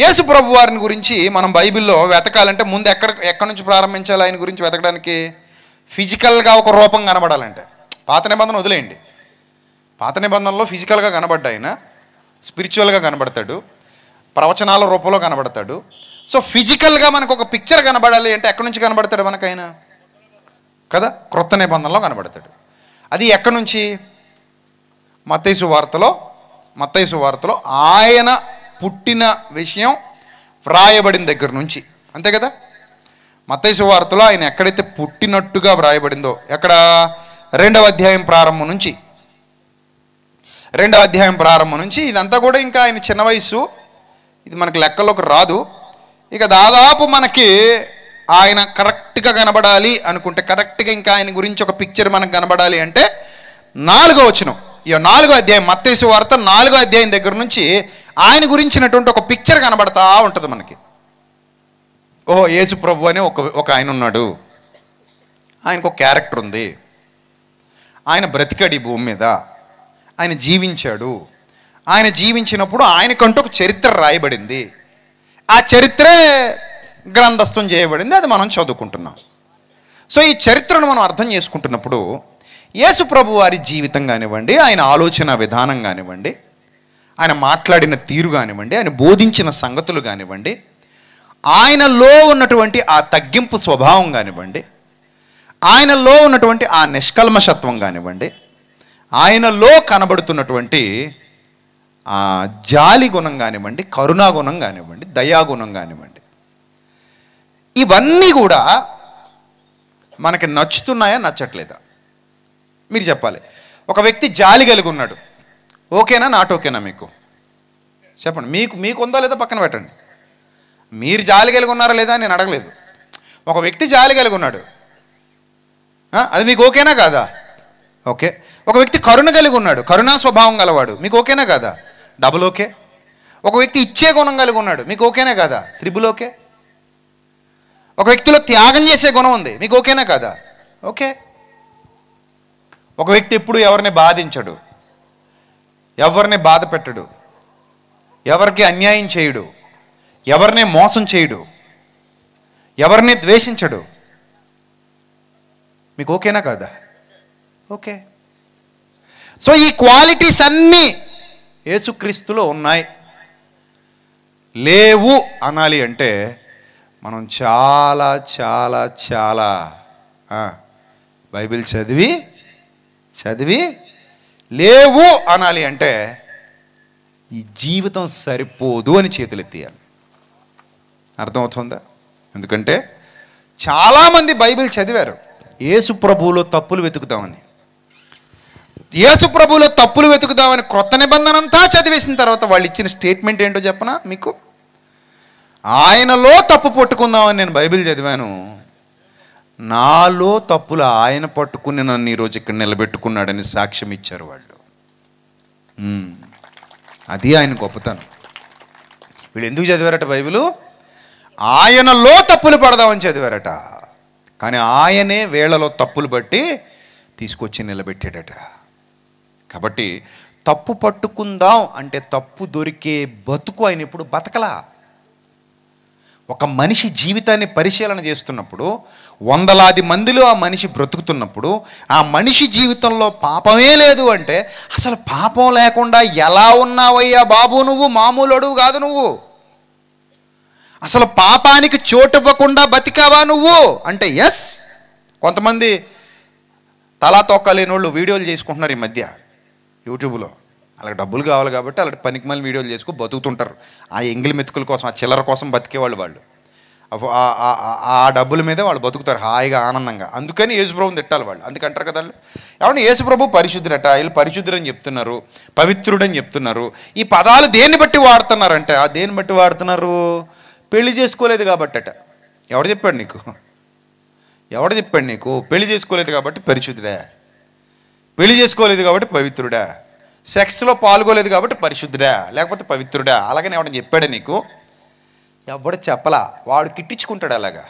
యేసు ప్రభు వారిని గురించి మనం బైబిల్లో వెతకాలంటే ముందు ఎక్కడ ఎక్కడి నుంచి ప్రారంభించాలి ఆయన గురించి వెతకడానికి ఫిజికల్గా ఒక రూపం కనబడాలంటే పాత నిబంధన వదిలేయండి పాత నిబంధనలో ఫిజికల్గా కనబడ్డా ఆయన స్పిరిచువల్గా కనబడతాడు ప్రవచనాల రూపంలో కనబడతాడు సో ఫిజికల్గా మనకు ఒక పిక్చర్ కనబడాలి అంటే ఎక్కడి నుంచి కనబడతాడు మనకైనా కదా క్రొత్త నిబంధనలో కనబడతాడు అది ఎక్కడి నుంచి మత్తైసు వార్తలో మత్తైసు వార్తలో ఆయన పుట్టిన విషయం వ్రాయబడిన దగ్గర నుంచి అంతే కదా మతేశ్వ వార్తలో ఆయన ఎక్కడైతే పుట్టినట్టుగా వ్రాయబడిందో ఎక్కడ రెండవ అధ్యాయం ప్రారంభం నుంచి రెండవ అధ్యాయం ప్రారంభం నుంచి ఇదంతా కూడా ఇంకా ఆయన చిన్న వయసు ఇది మనకు లెక్కలోకి రాదు ఇక దాదాపు మనకి ఆయన కరెక్ట్గా కనబడాలి అనుకుంటే కరెక్ట్గా ఇంకా ఆయన గురించి ఒక పిక్చర్ మనకు కనబడాలి అంటే నాలుగో వచనం ఇక నాలుగో అధ్యాయం మత్తేసు వార్త నాలుగో అధ్యాయం దగ్గర నుంచి ఆయన గురించినటువంటి ఒక పిక్చర్ కనబడతా ఉంటుంది మనకి ఓహో యేసు ప్రభు అని ఒక ఒక ఆయన ఉన్నాడు ఆయనకు ఒక క్యారెక్టర్ ఉంది ఆయన బ్రతికాడు ఈ భూమి మీద ఆయన జీవించాడు ఆయన జీవించినప్పుడు ఆయనకంటూ ఒక చరిత్ర రాయబడింది ఆ చరిత్రే గ్రంథస్థం చేయబడింది అది మనం చదువుకుంటున్నాం సో ఈ చరిత్రను మనం అర్థం చేసుకుంటున్నప్పుడు యేసు ప్రభు వారి జీవితం కానివ్వండి ఆయన ఆలోచన విధానం కానివ్వండి ఆయన మాట్లాడిన తీరు కానివ్వండి ఆయన బోధించిన సంగతులు కానివ్వండి ఆయనలో ఉన్నటువంటి ఆ తగ్గింపు స్వభావం కానివ్వండి ఆయనలో ఉన్నటువంటి ఆ నిష్కల్మషత్వం కానివ్వండి ఆయనలో కనబడుతున్నటువంటి ఆ జాలి గుణం కానివ్వండి కరుణాగుణం కానివ్వండి దయాగుణం కానివ్వండి ఇవన్నీ కూడా మనకి నచ్చుతున్నాయా నచ్చట్లేదా మీరు చెప్పాలి ఒక వ్యక్తి జాలి కలిగి ఉన్నాడు ఓకేనా నాట్ ఓకేనా మీకు చెప్పండి మీకు మీకు ఉందా లేదా పక్కన పెట్టండి మీరు జాలి కలిగి ఉన్నారా లేదా నేను అడగలేదు ఒక వ్యక్తి జాలి కలిగి ఉన్నాడు అది మీకు ఓకేనా కాదా ఓకే ఒక వ్యక్తి కరుణ కలిగి ఉన్నాడు కరుణా స్వభావం గలవాడు మీకు ఓకేనా కాదా డబుల్ ఓకే ఒక వ్యక్తి ఇచ్చే గుణం కలిగి ఉన్నాడు మీకు ఓకేనా కాదా త్రిబుల్ ఓకే ఒక వ్యక్తిలో త్యాగం చేసే గుణం ఉంది మీకు ఓకేనా కాదా ఓకే ఒక వ్యక్తి ఎప్పుడు ఎవరిని బాధించడు ఎవరిని బాధ పెట్టడు ఎవరికి అన్యాయం చేయడు ఎవరిని మోసం చేయడు ఎవరిని ద్వేషించడు మీకు ఓకేనా కాదా ఓకే సో ఈ క్వాలిటీస్ అన్నీ యేసుక్రీస్తులో ఉన్నాయి లేవు అనాలి అంటే మనం చాలా చాలా చాలా బైబిల్ చదివి చదివి లేవు అనాలి అంటే ఈ జీవితం సరిపోదు అని చేతులెత్తేయాలి అర్థమవుతుందా ఎందుకంటే చాలామంది బైబిల్ చదివారు ఏసు ప్రభువులో తప్పులు వెతుకుతామని ఏసు ప్రభువులో తప్పులు వెతుకుదామని క్రొత్త నిబంధన అంతా చదివేసిన తర్వాత వాళ్ళు ఇచ్చిన స్టేట్మెంట్ ఏంటో చెప్పనా మీకు ఆయనలో తప్పు పట్టుకుందామని నేను బైబిల్ చదివాను నాలో తప్పులు ఆయన పట్టుకుని నన్ను ఈరోజు ఇక్కడ నిలబెట్టుకున్నాడని సాక్ష్యం ఇచ్చారు వాళ్ళు అది ఆయన గొప్పతనం వీళ్ళు ఎందుకు చదివారట బైబిలు ఆయనలో తప్పులు పడదామని చదివారట కానీ ఆయనే వేళలో తప్పులు బట్టి తీసుకొచ్చి నిలబెట్టాడట కాబట్టి తప్పు పట్టుకుందాం అంటే తప్పు దొరికే బతుకు ఆయన ఇప్పుడు బతకలా ఒక మనిషి జీవితాన్ని పరిశీలన చేస్తున్నప్పుడు వందలాది మందిలో ఆ మనిషి బ్రతుకుతున్నప్పుడు ఆ మనిషి జీవితంలో పాపమే లేదు అంటే అసలు పాపం లేకుండా ఎలా ఉన్నావయ్యా బాబు నువ్వు మామూలు అడువు కాదు నువ్వు అసలు పాపానికి చోటు ఇవ్వకుండా బతికావా నువ్వు అంటే ఎస్ కొంతమంది తలా తొక్కలేని వాళ్ళు వీడియోలు చేసుకుంటున్నారు ఈ మధ్య యూట్యూబ్లో అలాగే డబ్బులు కావాలి కాబట్టి అలాంటి పనికి మళ్ళీ వీడియోలు చేసుకుని బతుకుతుంటారు ఆ ఎంగిలి మెతుకుల కోసం ఆ చిల్లర కోసం బతికేవాళ్ళు వాళ్ళు ఆ డబ్బుల మీదే వాళ్ళు బతుకుతారు హాయిగా ఆనందంగా అందుకని యేసుప్రభుని తిట్టాలి వాళ్ళు అందుకంటారు కదా వాళ్ళు ఏమన్నా యేసుప్రభు పరిశుద్ధులట వీళ్ళు అని చెప్తున్నారు పవిత్రుడని చెప్తున్నారు ఈ పదాలు దేన్ని బట్టి వాడుతున్నారంటే ఆ దేన్ని బట్టి వాడుతున్నారు పెళ్లి చేసుకోలేదు అట ఎవడు చెప్పాడు నీకు ఎవడు చెప్పాడు నీకు పెళ్లి చేసుకోలేదు కాబట్టి పరిశుద్ధుడా పెళ్లి చేసుకోలేదు కాబట్టి పవిత్రుడా సెక్స్లో పాల్గొలేదు కాబట్టి పరిశుద్ధుడా లేకపోతే పవిత్రుడా అలాగని ఎవడని చెప్పాడా నీకు ఎవడు చెప్పలా వాడు కిట్టించుకుంటాడు అలాగా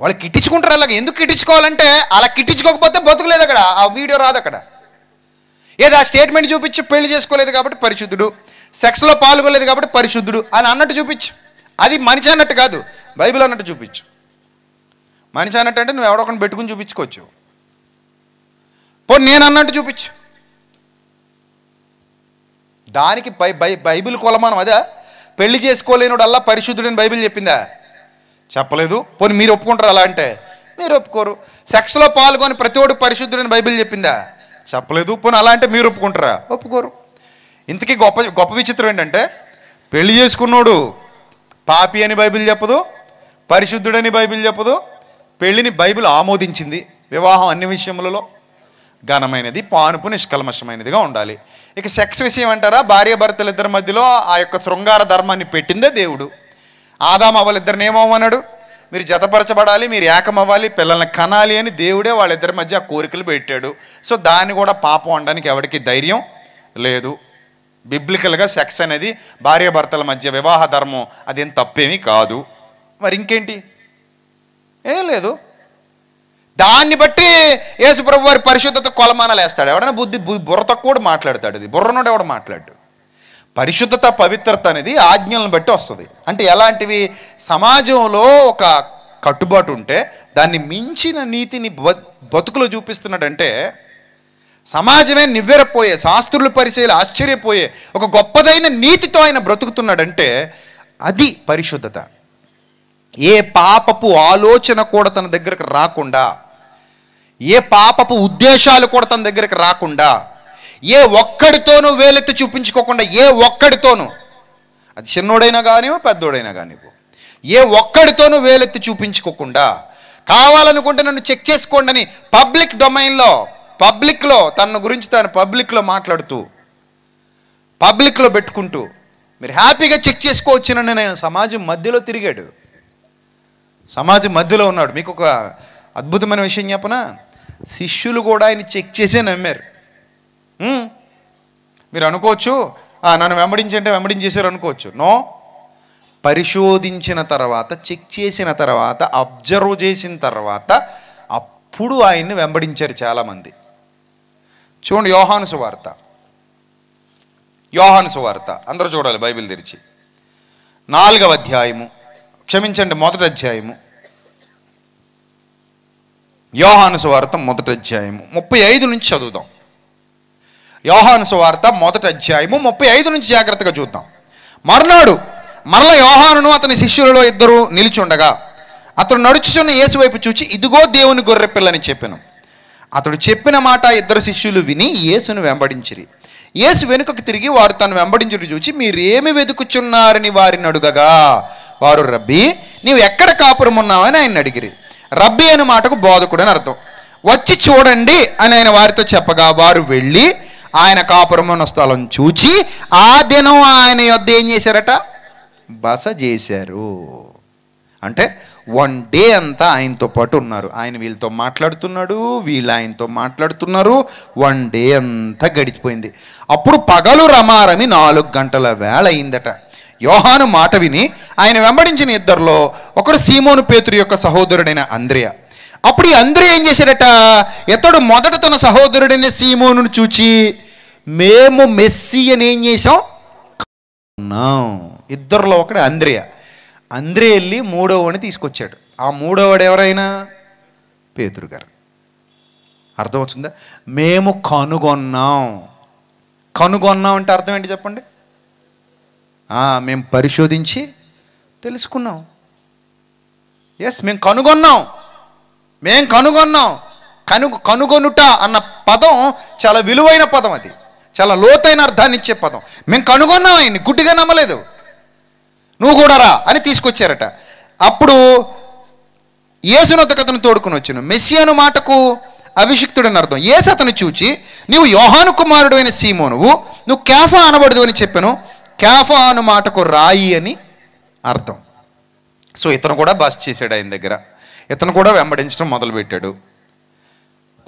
వాళ్ళు కిట్టించుకుంటారు అలాగ ఎందుకు కిట్టించుకోవాలంటే అలా కిట్టించుకోకపోతే బతుకులేదు అక్కడ ఆ వీడియో రాదు అక్కడ ఏదో ఆ స్టేట్మెంట్ చూపించి పెళ్లి చేసుకోలేదు కాబట్టి పరిశుద్ధుడు సెక్స్లో పాల్గొలేదు కాబట్టి పరిశుద్ధుడు అని అన్నట్టు చూపించు అది మనిషి అన్నట్టు కాదు బైబిల్ అన్నట్టు చూపించు మనిషి అన్నట్టు అంటే నువ్వు ఎవడొకని పెట్టుకుని చూపించుకోవచ్చు పో నేను అన్నట్టు చూపించు దానికి బై బై బైబిల్ కొలమానం అదే పెళ్లి చేసుకోలేనుడల్లా పరిశుద్ధుడని బైబిల్ చెప్పిందా చెప్పలేదు పోనీ మీరు ఒప్పుకుంటారు అలా అంటే మీరు ఒప్పుకోరు సెక్స్లో పాల్గొని ప్రతి ప్రతివాడు పరిశుద్ధుడని బైబిల్ చెప్పిందా చెప్పలేదు పోనీ అలా అంటే మీరు ఒప్పుకుంటారా ఒప్పుకోరు ఇంతకీ గొప్ప గొప్ప విచిత్రం ఏంటంటే పెళ్లి చేసుకున్నోడు పాపి అని బైబిల్ చెప్పదు పరిశుద్ధుడని బైబిల్ చెప్పదు పెళ్ళిని బైబిల్ ఆమోదించింది వివాహం అన్ని విషయములలో ఘనమైనది పానుపు నిష్కల్మషమైనదిగా ఉండాలి ఇక సెక్స్ విషయం అంటారా భార్య భర్తలు ఇద్దరి మధ్యలో ఆ యొక్క శృంగార ధర్మాన్ని పెట్టిందే దేవుడు ఆదాం అవలిద్దరిని ఏమవ్వన్నాడు మీరు జతపరచబడాలి మీరు ఏకమవ్వాలి పిల్లల్ని కనాలి అని దేవుడే వాళ్ళిద్దరి మధ్య ఆ కోరికలు పెట్టాడు సో దాన్ని కూడా పాపం అనడానికి ఎవరికి ధైర్యం లేదు బిబ్లికల్గా సెక్స్ అనేది భార్యాభర్తల మధ్య వివాహ ధర్మం అదేం తప్పేమీ కాదు మరి ఇంకేంటి ఏం లేదు దాన్ని బట్టి యేసుప్రభు వారి పరిశుద్ధత కొలమానాలు వేస్తాడు ఎవడన్నా బుద్ధి బుర్రతో కూడా మాట్లాడతాడు ఇది బుర్రనోడు ఎవడ మాట్లాడు పరిశుద్ధత పవిత్రత అనేది ఆజ్ఞలను బట్టి వస్తుంది అంటే ఎలాంటివి సమాజంలో ఒక కట్టుబాటు ఉంటే దాన్ని మించిన నీతిని బతుకులో చూపిస్తున్నాడంటే సమాజమే నివ్వెరపోయే శాస్త్రులు పరిచయలు ఆశ్చర్యపోయే ఒక గొప్పదైన నీతితో ఆయన బ్రతుకుతున్నాడంటే అది పరిశుద్ధత ఏ పాపపు ఆలోచన కూడా తన దగ్గరకు రాకుండా ఏ పాపపు ఉద్దేశాలు కూడా తన దగ్గరికి రాకుండా ఏ ఒక్కడితోనూ వేలెత్తి చూపించుకోకుండా ఏ ఒక్కడితోనూ అది చిన్నోడైనా కానీ పెద్దోడైనా కానీ ఏ ఒక్కడితోనూ వేలెత్తి చూపించుకోకుండా కావాలనుకుంటే నన్ను చెక్ చేసుకోండి అని పబ్లిక్ డొమైన్లో పబ్లిక్లో తన గురించి తను పబ్లిక్లో మాట్లాడుతూ పబ్లిక్లో పెట్టుకుంటూ మీరు హ్యాపీగా చెక్ చేసుకోవచ్చునని నేను సమాజం మధ్యలో తిరిగాడు సమాజం మధ్యలో ఉన్నాడు మీకు ఒక అద్భుతమైన విషయం చెప్పనా శిష్యులు కూడా ఆయన చెక్ చేసే నమ్మారు మీరు అనుకోవచ్చు నన్ను వెంబడించంటే వెంబడించేశారు అనుకోవచ్చు నో పరిశోధించిన తర్వాత చెక్ చేసిన తర్వాత అబ్జర్వ్ చేసిన తర్వాత అప్పుడు ఆయన్ని వెంబడించారు చాలామంది చూడండి యోహాను సువార్త యోహాను సువార్త అందరూ చూడాలి బైబిల్ తెరిచి నాలుగవ అధ్యాయము క్షమించండి మొదటి అధ్యాయము యోహాను సువార్త మొదటి అధ్యాయము ముప్పై ఐదు నుంచి చదువుదాం యోహాను సువార్త మొదటి అధ్యాయము ముప్పై ఐదు నుంచి జాగ్రత్తగా చూద్దాం మర్నాడు మరల యోహానును అతని శిష్యులలో ఇద్దరు నిలిచుండగా అతడు నడుచుచున్న యేసు వైపు చూచి ఇదిగో దేవుని గొర్రె పిల్లని చెప్పాను అతడు చెప్పిన మాట ఇద్దరు శిష్యులు విని యేసును వెంబడించిరి యేసు వెనుకకు తిరిగి వారు తను వెంబడించుడు చూచి మీరేమి వెతుకుచున్నారని వారిని అడుగగా వారు రబ్బీ నీవు ఎక్కడ కాపురమున్నావని ఆయన అడిగిరి రబ్బి అనే మాటకు బోధకుడు అని అర్థం వచ్చి చూడండి అని ఆయన వారితో చెప్పగా వారు వెళ్ళి ఆయన కాపురమున్న స్థలం చూచి ఆ దినం ఆయన యొద్ ఏం చేశారట బస చేశారు అంటే వన్ డే అంతా ఆయనతో పాటు ఉన్నారు ఆయన వీళ్ళతో మాట్లాడుతున్నాడు వీళ్ళు ఆయనతో మాట్లాడుతున్నారు వన్ డే అంతా గడిచిపోయింది అప్పుడు పగలు రమారమి నాలుగు గంటల వేళ అయిందట యోహాను మాట విని ఆయన వెంబడించిన ఇద్దరిలో ఒకడు సీమోను పేతురు యొక్క సహోదరుడైన అంద్రియ అప్పుడు ఈ అంద్రియ ఏం చేశాడట ఇతడు మొదట తన సహోదరుడైన సీమోను చూచి మేము మెస్సి అని ఏం చేసాం ఇద్దరిలో ఒకడు అంద్రియ అంద్రియ వెళ్ళి మూడోవాడిని తీసుకొచ్చాడు ఆ మూడోవాడు ఎవరైనా పేతురు గారు అర్థమవుతుందా మేము కనుగొన్నాం కనుగొన్నాం అంటే అర్థం ఏంటి చెప్పండి మేము పరిశోధించి తెలుసుకున్నాం ఎస్ మేము కనుగొన్నాం మేం కనుగొన్నాం కను కనుగొనుట అన్న పదం చాలా విలువైన పదం అది చాలా లోతైన అర్థాన్ని ఇచ్చే పదం మేము కనుగొన్నాం ఆయన్ని గుడ్డిగా నమ్మలేదు నువ్వు కూడా రా అని తీసుకొచ్చారట అప్పుడు యేసును అతను తోడుకుని వచ్చాను మెస్సియాను మాటకు అభిషిక్తుడని అర్థం ఏసు అతను చూచి నీవు యోహాను కుమారుడు అయిన సీమోనువు నువ్వు కేఫా అనబడదు అని చెప్పాను క్యాఫా అను మాటకు రాయి అని అర్థం సో ఇతను కూడా బస్ చేశాడు ఆయన దగ్గర ఇతను కూడా వెంబడించడం మొదలుపెట్టాడు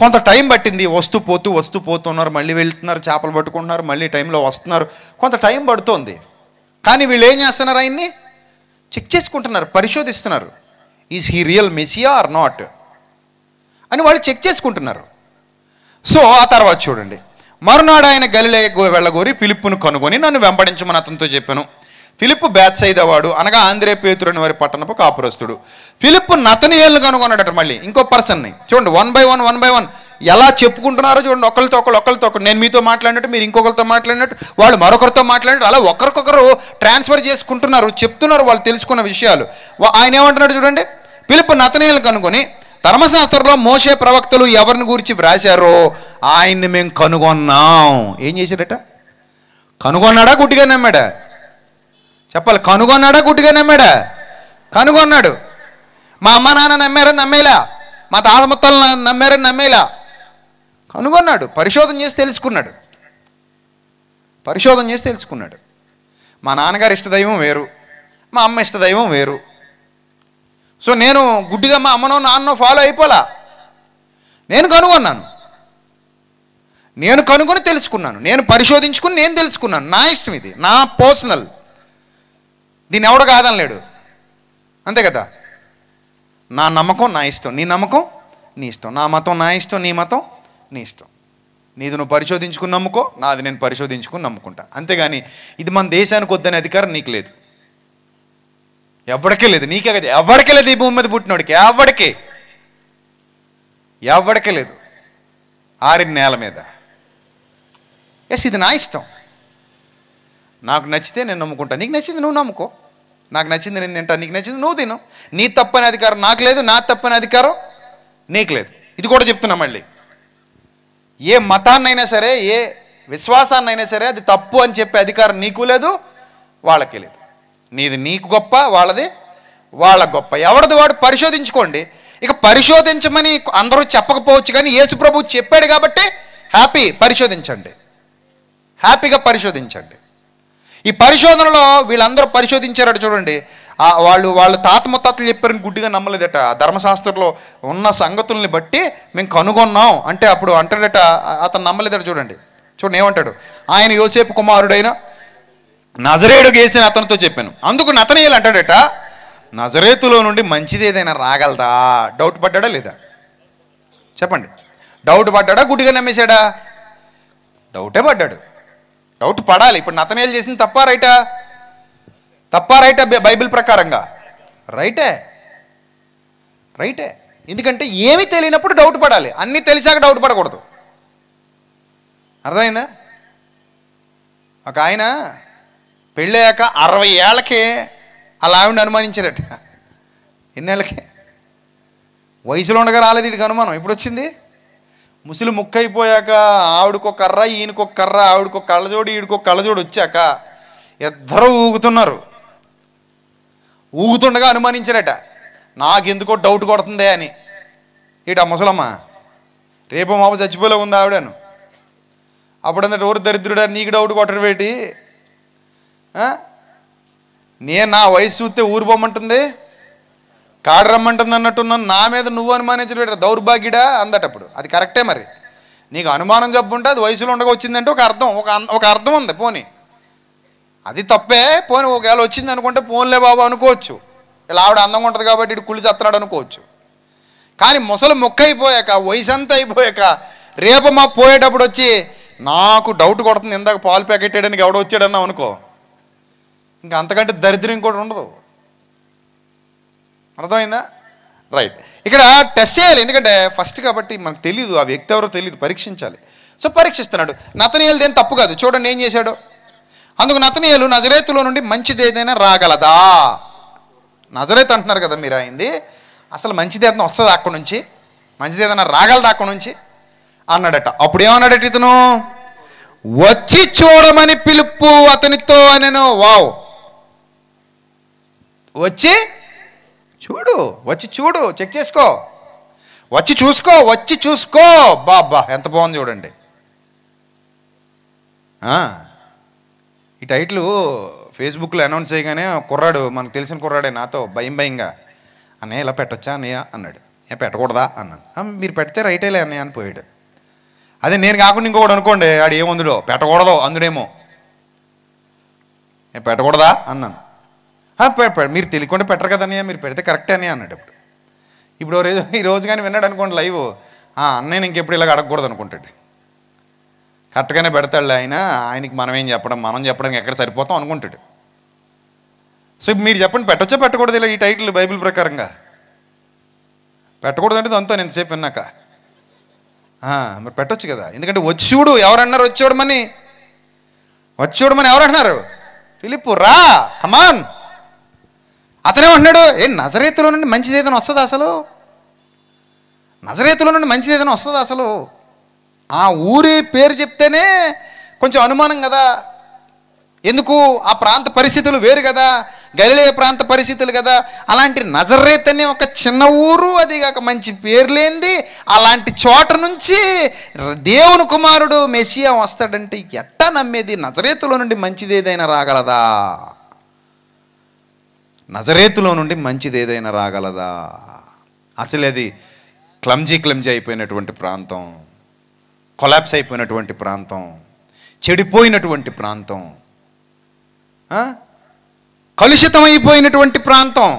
కొంత టైం పట్టింది వస్తూ పోతూ వస్తూ పోతున్నారు మళ్ళీ వెళ్తున్నారు చేపలు పట్టుకుంటున్నారు మళ్ళీ టైంలో వస్తున్నారు కొంత టైం పడుతోంది కానీ వీళ్ళు ఏం చేస్తున్నారు ఆయన్ని చెక్ చేసుకుంటున్నారు పరిశోధిస్తున్నారు is he real Messiah or not అని వాళ్ళు చెక్ చేసుకుంటున్నారు సో ఆ తర్వాత చూడండి మరునాడు ఆయన గలిలే వెళ్ళగోరి ఫిలిప్పును కనుగొని నన్ను వెంబడించమని అతనితో చెప్పాను బ్యాచ్ బ్యాత్సైదవాడు అనగా ఆంధ్రే పేతురని వారి పట్టణపు కాపురస్తుడు ఫిలిప్ నతనియేళ్ళు కనుగొన్నాడట మళ్ళీ ఇంకో పర్సన్ని చూడండి one by one one by one ఎలా చెప్పుకుంటున్నారో చూడండి ఒకరితో ఒకరు ఒకరితో ఒకరు నేను మీతో మాట్లాడినట్టు మీరు ఇంకొకరితో మాట్లాడినట్టు వాళ్ళు మరొకరితో మాట్లాడినట్టు అలా ఒకరికొకరు ట్రాన్స్ఫర్ చేసుకుంటున్నారు చెప్తున్నారు వాళ్ళు తెలుసుకున్న విషయాలు ఆయన ఏమంటున్నాడు చూడండి పిలుపు నతనీయులు కనుగొని ధర్మశాస్త్రంలో మోసే ప్రవక్తలు ఎవరిని గురించి వ్రాశారో ఆయన్ని మేము కనుగొన్నాం ఏం చేశాడట కనుగొన్నాడా గుడ్డిగా నమ్మాడా చెప్పాలి కనుగొన్నాడా గుడ్డిగా నమ్మాడా కనుగొన్నాడు మా అమ్మ నాన్న నమ్మారని నమ్మేలా మా తాతముత్తలు నమ్మారని నమ్మేలా కనుగొన్నాడు పరిశోధన చేసి తెలుసుకున్నాడు పరిశోధన చేసి తెలుసుకున్నాడు మా నాన్నగారి ఇష్టదైవం వేరు మా అమ్మ ఇష్టదైవం వేరు సో నేను గుడ్డిగా మా అమ్మనో నాన్నో ఫాలో అయిపోలా నేను కనుగొన్నాను నేను కనుగొని తెలుసుకున్నాను నేను పరిశోధించుకుని నేను తెలుసుకున్నాను నా ఇష్టం ఇది నా పర్సనల్ దీన్ని ఎవడ కాదనలేడు అంతే కదా నా నమ్మకం నా ఇష్టం నీ నమ్మకం నీ ఇష్టం నా మతం నా ఇష్టం నీ మతం నీ ఇష్టం నీది నువ్వు పరిశోధించుకుని నమ్ముకో నాది నేను పరిశోధించుకుని నమ్ముకుంటా అంతేగాని ఇది మన దేశానికి వద్దనే అధికారం నీకు లేదు ఎవరికే లేదు నీకే కదా ఎవరికే లేదు ఈ భూమి మీద పుట్టినోడికి ఎవడికే ఎవరికే లేదు ఆరిన నేల మీద ఎస్ ఇది నా ఇష్టం నాకు నచ్చితే నేను నమ్ముకుంటా నీకు నచ్చింది నువ్వు నమ్ముకో నాకు నచ్చింది నేను తింటా నీకు నచ్చింది నువ్వు తిను నీ తప్పని అధికారం నాకు లేదు నా తప్పని అధికారం నీకు లేదు ఇది కూడా చెప్తున్నా మళ్ళీ ఏ మతాన్నైనా సరే ఏ విశ్వాసాన్నైనా సరే అది తప్పు అని చెప్పే అధికారం నీకు లేదు వాళ్ళకి లేదు నీది నీకు గొప్ప వాళ్ళది వాళ్ళ గొప్ప ఎవరిది వాడు పరిశోధించుకోండి ఇక పరిశోధించమని అందరూ చెప్పకపోవచ్చు కానీ యేసు ప్రభు చెప్పాడు కాబట్టి హ్యాపీ పరిశోధించండి హ్యాపీగా పరిశోధించండి ఈ పరిశోధనలో వీళ్ళందరూ పరిశోధించారట చూడండి వాళ్ళు వాళ్ళ తాత ముత్తాతలు చెప్పారని గుడ్డిగా నమ్మలేదట ధర్మశాస్త్రంలో ఉన్న సంగతుల్ని బట్టి మేము కనుగొన్నాం అంటే అప్పుడు అంటాడట అతను నమ్మలేదట చూడండి చూడండి ఏమంటాడు ఆయన యోసేపు కుమారుడైన నజరేడు గేసిన అతనితో చెప్పాను అందుకు నతనీయులు అంటాడట నజరేతులో నుండి మంచిది ఏదైనా రాగలదా డౌట్ పడ్డాడా లేదా చెప్పండి డౌట్ పడ్డాడా గుడ్డిగా నమ్మేశాడా డౌటే పడ్డాడు డౌట్ పడాలి ఇప్పుడు నతనేలు చేసింది తప్పా రైటా తప్పా రైటా బైబిల్ ప్రకారంగా రైటే రైటే ఎందుకంటే ఏమి తెలియనప్పుడు డౌట్ పడాలి అన్నీ తెలిసాక డౌట్ పడకూడదు అర్థమైందా ఒక ఆయన పెళ్ళయ్యాక అరవై ఏళ్ళకే అలా ఆవిడని అనుమానించారట ఎన్నేళ్ళకి వయసులో ఉండగా రాలేదు ఇక అనుమానం ఇప్పుడు వచ్చింది ముసలి ముక్కైపోయాక ఆవిడకో కర్ర ఈయనకో కర్ర ఆవిడకో కళ్ళజోడు ఒక కళ్ళజోడు వచ్చాక ఇద్దరు ఊగుతున్నారు ఊగుతుండగా అనుమానించారట నాకెందుకో డౌట్ కొడుతుందే అని ఏటా ముసలమ్మ రేపు మాప చచ్చిపోలే ఉంది ఆవిడను అప్పుడంటే ఎవరు దరిద్రుడా నీకు డౌట్ కొట్టడం పెట్టి నేను నా వయసు చూస్తే ఊరు పోమంటుంది కాడు రమ్మంటుంది అన్నట్టున్నాను నా మీద నువ్వు అనుమానించడం దౌర్భాగ్యుడా అందటప్పుడు అది కరెక్టే మరి నీకు అనుమానం జబ్బుంటే అది వయసులో ఉండగా వచ్చిందంటే ఒక అర్థం ఒక ఒక అర్థం ఉంది పోనీ అది తప్పే పోనీ ఒకవేళ వచ్చింది అనుకుంటే పోన్లే బాబు అనుకోవచ్చు ఇలా ఆవిడ అందంగా ఉంటుంది కాబట్టి ఇటు కుళ్ళు చేస్తున్నాడు అనుకోవచ్చు కానీ ముసలు మొక్క అయిపోయాక వయసు అంతా అయిపోయాక రేపు మా పోయేటప్పుడు వచ్చి నాకు డౌట్ కొడుతుంది ఇందాక పాలు ప్యాకెట్ వేయడానికి ఎవడో వచ్చాడన్నావు అనుకో ఇంకా అంతకంటే దరిద్రం కూడా ఉండదు అర్థమైందా రైట్ ఇక్కడ టెస్ట్ చేయాలి ఎందుకంటే ఫస్ట్ కాబట్టి మనకు తెలియదు ఆ వ్యక్తి ఎవరో తెలియదు పరీక్షించాలి సో పరీక్షిస్తున్నాడు నతనీయులు దేని తప్పు కాదు చూడండి ఏం చేశాడు అందుకు నతనీయులు నజరేతులో నుండి మంచిది ఏదైనా రాగలదా నజరేత్ అంటున్నారు కదా మీరు అయింది అసలు మంచిది ఏదైనా వస్తుంది అక్కడి నుంచి మంచిది ఏదైనా రాగలదా అక్కడి నుంచి అన్నాడట అప్పుడు ఏమన్నాడట ఇతను వచ్చి చూడమని పిలుపు అతనితో అనేను వావ్ వచ్చి చూడు వచ్చి చూడు చెక్ చేసుకో వచ్చి చూసుకో వచ్చి చూసుకో బాబా ఎంత బాగుంది చూడండి ఈ టైట్లు ఫేస్బుక్లో అనౌన్స్ చేయగానే కుర్రాడు మనకు తెలిసిన కుర్రాడే నాతో భయం భయంగా అన్నయ్య ఇలా పెట్టొచ్చా అన్నయ్య అన్నాడు ఏ పెట్టకూడదా అన్నాను మీరు పెడితే రైటే అన్నయ్య అని పోయాడు అదే నేను కాకుండా ఇంకొకటి అనుకోండి ఆడు ఏముందుడో పెట్టకూడదు అందుడేమో నేను పెట్టకూడదా అన్నాను మీరు తెలియకుండా పెట్టరు కదన్నయ్య మీరు పెడితే కరెక్టే అని అన్నాడు ఇప్పుడు ఇప్పుడు రోజు ఈ రోజు కానీ విన్నాడు అనుకోండి లైవ్ అన్నయ్య ఇంకెప్పుడు ఇలాగ అడగకూడదు అనుకుంటాడు కరెక్ట్గానే పెడతాడు ఆయన ఆయనకి మనం ఏం చెప్పడం మనం చెప్పడానికి ఎక్కడ సరిపోతాం అనుకుంటాడు సో మీరు చెప్పండి పెట్టచ్చా పెట్టకూడదు ఇలా ఈ టైటిల్ బైబిల్ ప్రకారంగా పెట్టకూడదు అంటే దాంతో నేను సేపు విన్నాక మరి పెట్టచ్చు కదా ఎందుకంటే వచ్చుడు ఎవరన్నారు వచ్చోడమని వచ్చోడమని ఎవరు అంటున్నారు ఫిలిప్ రా కమాన్ అతనే అన్నాడు ఏ నజరేతులో నుండి మంచిది ఏదైనా వస్తుంది అసలు నజరేతులో నుండి మంచిది ఏదైనా వస్తుంది అసలు ఆ ఊరి పేరు చెప్తేనే కొంచెం అనుమానం కదా ఎందుకు ఆ ప్రాంత పరిస్థితులు వేరు కదా గలిలే ప్రాంత పరిస్థితులు కదా అలాంటి నజరేత్ అనే ఒక చిన్న ఊరు అదిగాక మంచి పేరు లేనిది అలాంటి చోట నుంచి దేవుని కుమారుడు మెస్సియా వస్తాడంటే ఎట్టా నమ్మేది నజరేతులో నుండి మంచిది ఏదైనా రాగలదా నజరేతులో నుండి మంచిది ఏదైనా రాగలదా అసలు అది క్లమ్జీ క్లమ్జీ అయిపోయినటువంటి ప్రాంతం కొలాప్స్ అయిపోయినటువంటి ప్రాంతం చెడిపోయినటువంటి ప్రాంతం కలుషితమైపోయినటువంటి ప్రాంతం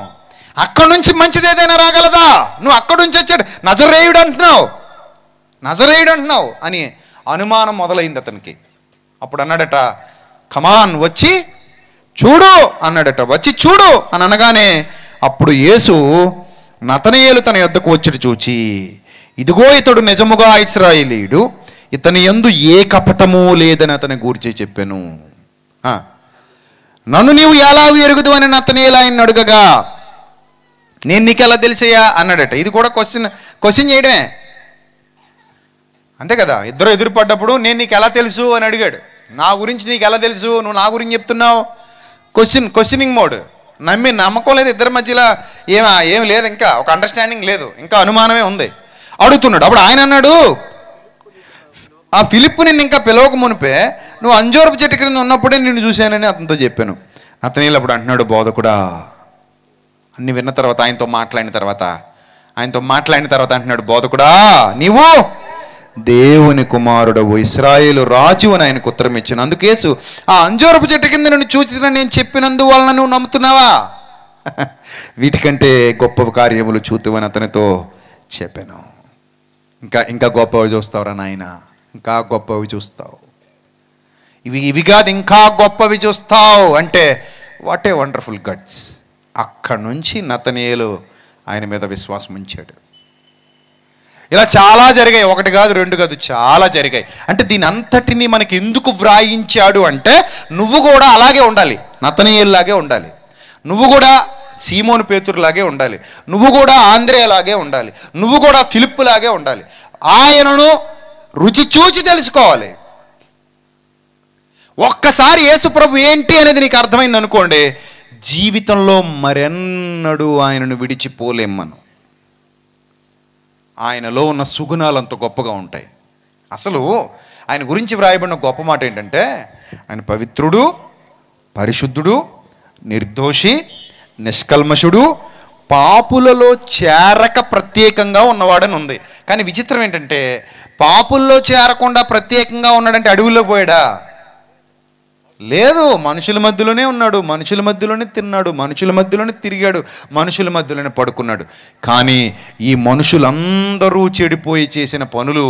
అక్కడి నుంచి మంచిది ఏదైనా రాగలదా నువ్వు అక్కడి నుంచి వచ్చాడు నజరేయుడు అంటున్నావు నజరేయుడు అంటున్నావు అని అనుమానం మొదలైంది అతనికి అప్పుడు అన్నాడట కమాన్ వచ్చి చూడు అన్నాడట వచ్చి చూడు అని అనగానే అప్పుడు యేసు నతనయేలు తన యొద్దకు వచ్చి చూచి ఇదిగో ఇతడు నిజముగా ఇస్రాయేలీయుడు ఇతని ఎందు ఏ కపటము లేదని అతని గూర్చి చెప్పాను నన్ను నీవు ఎలా ఎరుగుదు అని నతనేలా ఆయన అడుగగా నేను నీకెలా తెలిసయ్యా అన్నాడట ఇది కూడా క్వశ్చన్ క్వశ్చన్ చేయడమే అంతే కదా ఇద్దరు ఎదురుపడ్డప్పుడు నేను నీకు ఎలా తెలుసు అని అడిగాడు నా గురించి నీకు ఎలా తెలుసు నువ్వు నా గురించి చెప్తున్నావు క్వశ్చన్ క్వశ్చనింగ్ మోడ్ నమ్మి నమ్మకం లేదు ఇద్దరి మధ్యలో ఏం ఏం లేదు ఇంకా ఒక అండర్స్టాండింగ్ లేదు ఇంకా అనుమానమే ఉంది అడుగుతున్నాడు అప్పుడు ఆయన అన్నాడు ఆ ఫిలిప్ నిన్ను ఇంకా పిలవక మునిపే నువ్వు అంజోరపు చెట్టు క్రింద ఉన్నప్పుడే నిన్ను చూశానని అతనితో చెప్పాను అతని అప్పుడు అంటున్నాడు బోధకుడా అన్ని విన్న తర్వాత ఆయనతో మాట్లాడిన తర్వాత ఆయనతో మాట్లాడిన తర్వాత అంటున్నాడు బోధకుడా నీవు దేవుని కుమారుడవు ఇస్రాయేలు రాజు అని ఆయనకు ఉత్తరం ఇచ్చాను అందుకేసు ఆ అంజోరపు చెట్టు కింద నేను చూచిన నేను చెప్పినందు వలన నువ్వు నమ్ముతున్నావా వీటికంటే గొప్ప కార్యములు చూతువని అతనితో చెప్పాను ఇంకా ఇంకా గొప్పవి చూస్తావురా నాయన ఇంకా గొప్పవి చూస్తావు ఇవి ఇవి కాదు ఇంకా గొప్పవి చూస్తావు అంటే వాట్ ఏ వండర్ఫుల్ గడ్స్ అక్కడ నుంచి నతనేలు ఆయన మీద విశ్వాసం ఉంచాడు ఇలా చాలా జరిగాయి ఒకటి కాదు రెండు కాదు చాలా జరిగాయి అంటే దీని అంతటిని మనకి ఎందుకు వ్రాయించాడు అంటే నువ్వు కూడా అలాగే ఉండాలి నతనీయుల్లాగే ఉండాలి నువ్వు కూడా సీమోను పేతురులాగే ఉండాలి నువ్వు కూడా ఆంధ్రేలాగే ఉండాలి నువ్వు కూడా ఫిలిప్పులాగే ఉండాలి ఆయనను రుచి చూచి తెలుసుకోవాలి ఒక్కసారి యేసుప్రభు ఏంటి అనేది నీకు అర్థమైంది అనుకోండి జీవితంలో మరెన్నడూ ఆయనను విడిచిపోలేం మనం ఆయనలో ఉన్న సుగుణాలు అంత గొప్పగా ఉంటాయి అసలు ఆయన గురించి వ్రాయబడిన గొప్ప మాట ఏంటంటే ఆయన పవిత్రుడు పరిశుద్ధుడు నిర్దోషి నిష్కల్మషుడు పాపులలో చేరక ప్రత్యేకంగా ఉన్నవాడని ఉంది కానీ విచిత్రం ఏంటంటే పాపుల్లో చేరకుండా ప్రత్యేకంగా ఉన్నాడంటే అడవిలో పోయాడా లేదు మనుషుల మధ్యలోనే ఉన్నాడు మనుషుల మధ్యలోనే తిన్నాడు మనుషుల మధ్యలోనే తిరిగాడు మనుషుల మధ్యలోనే పడుకున్నాడు కానీ ఈ మనుషులందరూ చెడిపోయి చేసిన పనులు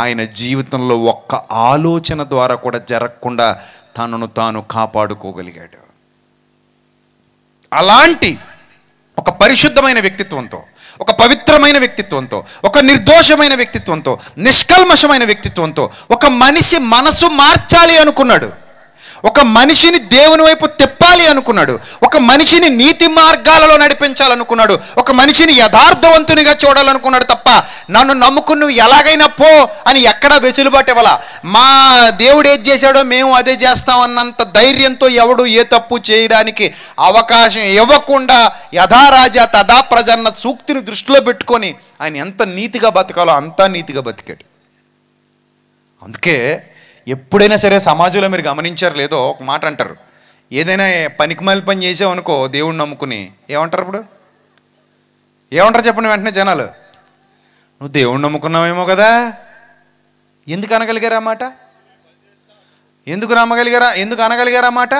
ఆయన జీవితంలో ఒక్క ఆలోచన ద్వారా కూడా జరగకుండా తనను తాను కాపాడుకోగలిగాడు అలాంటి ఒక పరిశుద్ధమైన వ్యక్తిత్వంతో ఒక పవిత్రమైన వ్యక్తిత్వంతో ఒక నిర్దోషమైన వ్యక్తిత్వంతో నిష్కల్మషమైన వ్యక్తిత్వంతో ఒక మనిషి మనసు మార్చాలి అనుకున్నాడు ఒక మనిషిని దేవుని వైపు తిప్పాలి అనుకున్నాడు ఒక మనిషిని నీతి మార్గాలలో నడిపించాలనుకున్నాడు ఒక మనిషిని యథార్థవంతునిగా చూడాలనుకున్నాడు తప్ప నన్ను నమ్ముకుని నువ్వు ఎలాగైనా పో అని ఎక్కడా వెసులుబాటు ఇవ్వాల మా దేవుడు ఏది చేశాడో మేము అదే చేస్తాం అన్నంత ధైర్యంతో ఎవడు ఏ తప్పు చేయడానికి అవకాశం ఇవ్వకుండా యథారాజ తథా ప్రజన్న సూక్తిని దృష్టిలో పెట్టుకొని ఆయన ఎంత నీతిగా బతకాలో అంతా నీతిగా బతికాడు అందుకే ఎప్పుడైనా సరే సమాజంలో మీరు గమనించారు లేదో ఒక మాట అంటారు ఏదైనా పనికిమాలి పని చేసామనుకో దేవుడిని నమ్ముకుని ఏమంటారు ఇప్పుడు ఏమంటారు చెప్పండి వెంటనే జనాలు నువ్వు దేవుడిని నమ్ముకున్నావేమో కదా ఎందుకు అనగలిగారా మాట ఎందుకు నమ్మగలిగారా ఎందుకు అనగలిగారా మాట